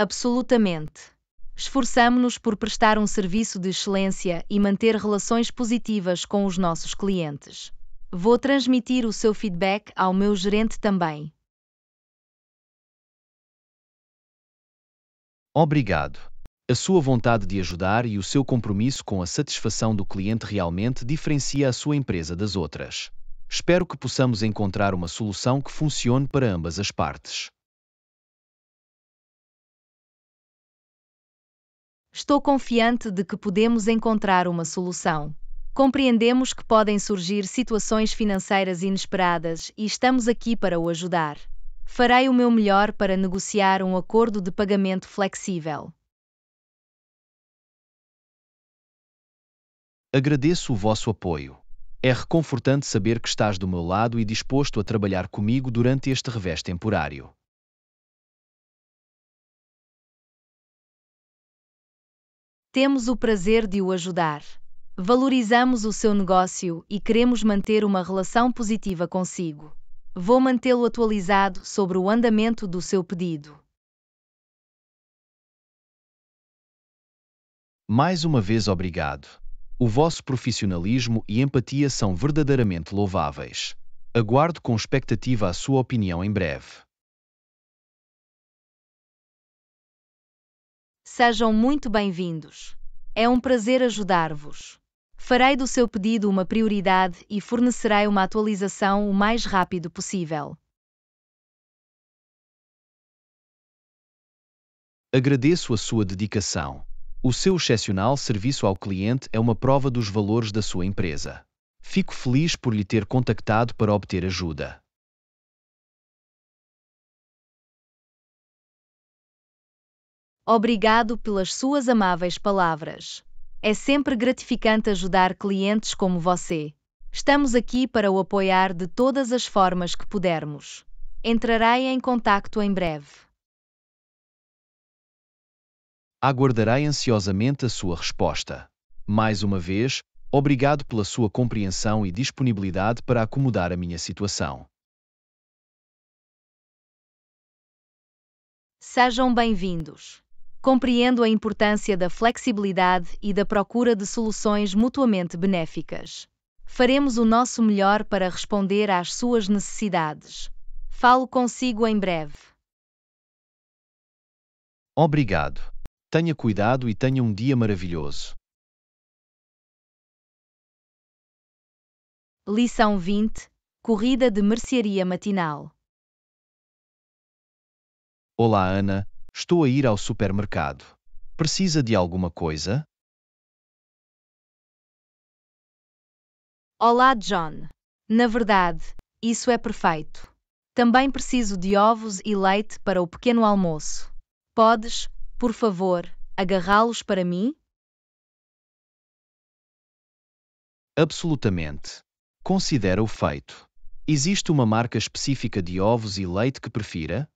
Absolutamente. Esforçamo-nos por prestar um serviço de excelência e manter relações positivas com os nossos clientes. Vou transmitir o seu feedback ao meu gerente também. Obrigado. A sua vontade de ajudar e o seu compromisso com a satisfação do cliente realmente diferencia a sua empresa das outras. Espero que possamos encontrar uma solução que funcione para ambas as partes. estou confiante de que podemos encontrar uma solução. Compreendemos que podem surgir situações financeiras inesperadas e estamos aqui para o ajudar. Farei o meu melhor para negociar um acordo de pagamento flexível. Agradeço o vosso apoio. É reconfortante saber que estás do meu lado e disposto a trabalhar comigo durante este revés temporário. temos o prazer de o ajudar. Valorizamos o seu negócio e queremos manter uma relação positiva consigo. Vou mantê-lo atualizado sobre o andamento do seu pedido. Mais uma vez, obrigado. O vosso profissionalismo e empatia são verdadeiramente louváveis. Aguardo com expectativa a sua opinião em breve. Sejam muito bem-vindos. É um prazer ajudar-vos. Farei do seu pedido uma prioridade e fornecerei uma atualização o mais rápido possível. Agradeço a sua dedicação. O seu excepcional serviço ao cliente é uma prova dos valores da sua empresa. Fico feliz por lhe ter contactado para obter ajuda. Obrigado pelas suas amáveis palavras. É sempre gratificante ajudar clientes como você. Estamos aqui para o apoiar de todas as formas que pudermos. Entrarei em contato em breve. Aguardarei ansiosamente a sua resposta. Mais uma vez, obrigado pela sua compreensão e disponibilidade para acomodar a minha situação. Sejam bem-vindos compreendo a importância da flexibilidade e da procura de soluções mutuamente benéficas. Faremos o nosso melhor para responder às suas necessidades. Falo consigo em breve. Obrigado. Tenha cuidado e tenha um dia maravilhoso. Lição 20 Corrida de Mercearia Matinal Olá, Ana Estou a ir ao supermercado. Precisa de alguma coisa? Olá, John. Na verdade, isso é perfeito. Também preciso de ovos e leite para o pequeno almoço. Podes, por favor, agarrá-los para mim? Absolutamente. Considera o feito. Existe uma marca específica de ovos e leite que prefira?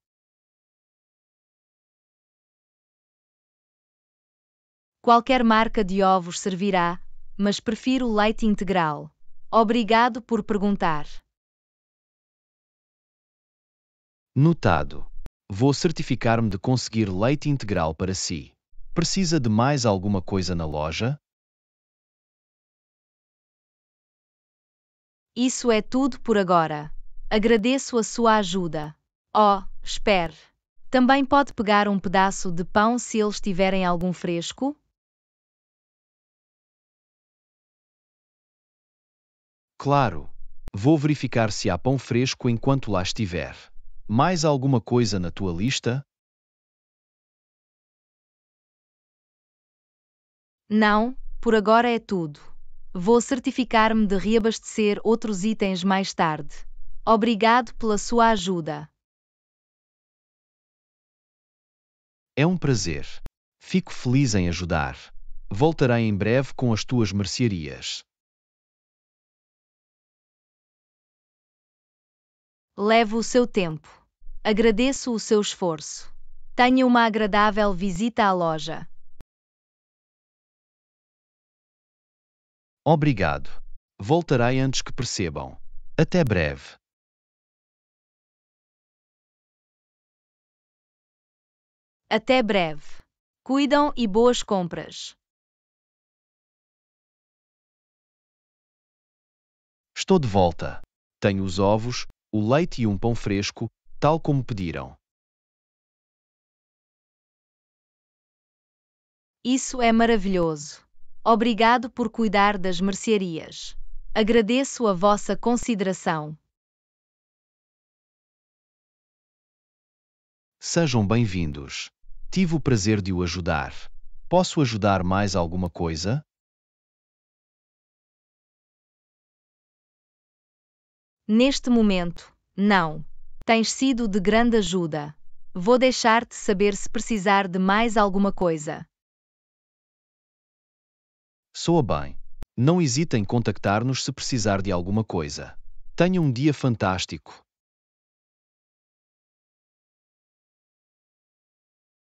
Qualquer marca de ovos servirá, mas prefiro leite integral. Obrigado por perguntar. Notado. Vou certificar-me de conseguir leite integral para si. Precisa de mais alguma coisa na loja? Isso é tudo por agora. Agradeço a sua ajuda. Oh, espere. Também pode pegar um pedaço de pão se eles tiverem algum fresco? Claro. Vou verificar se há pão fresco enquanto lá estiver. Mais alguma coisa na tua lista? Não, por agora é tudo. Vou certificar-me de reabastecer outros itens mais tarde. Obrigado pela sua ajuda. É um prazer. Fico feliz em ajudar. Voltarei em breve com as tuas mercearias. Levo o seu tempo. Agradeço o seu esforço. Tenha uma agradável visita à loja. Obrigado. Voltarei antes que percebam. Até breve. Até breve. Cuidam e boas compras. Estou de volta. Tenho os ovos, o leite e um pão fresco, tal como pediram. Isso é maravilhoso. Obrigado por cuidar das mercearias. Agradeço a vossa consideração. Sejam bem-vindos. Tive o prazer de o ajudar. Posso ajudar mais alguma coisa? Neste momento, não. Tens sido de grande ajuda. Vou deixar-te saber se precisar de mais alguma coisa. Soa bem. Não hesite em contactar-nos se precisar de alguma coisa. Tenha um dia fantástico.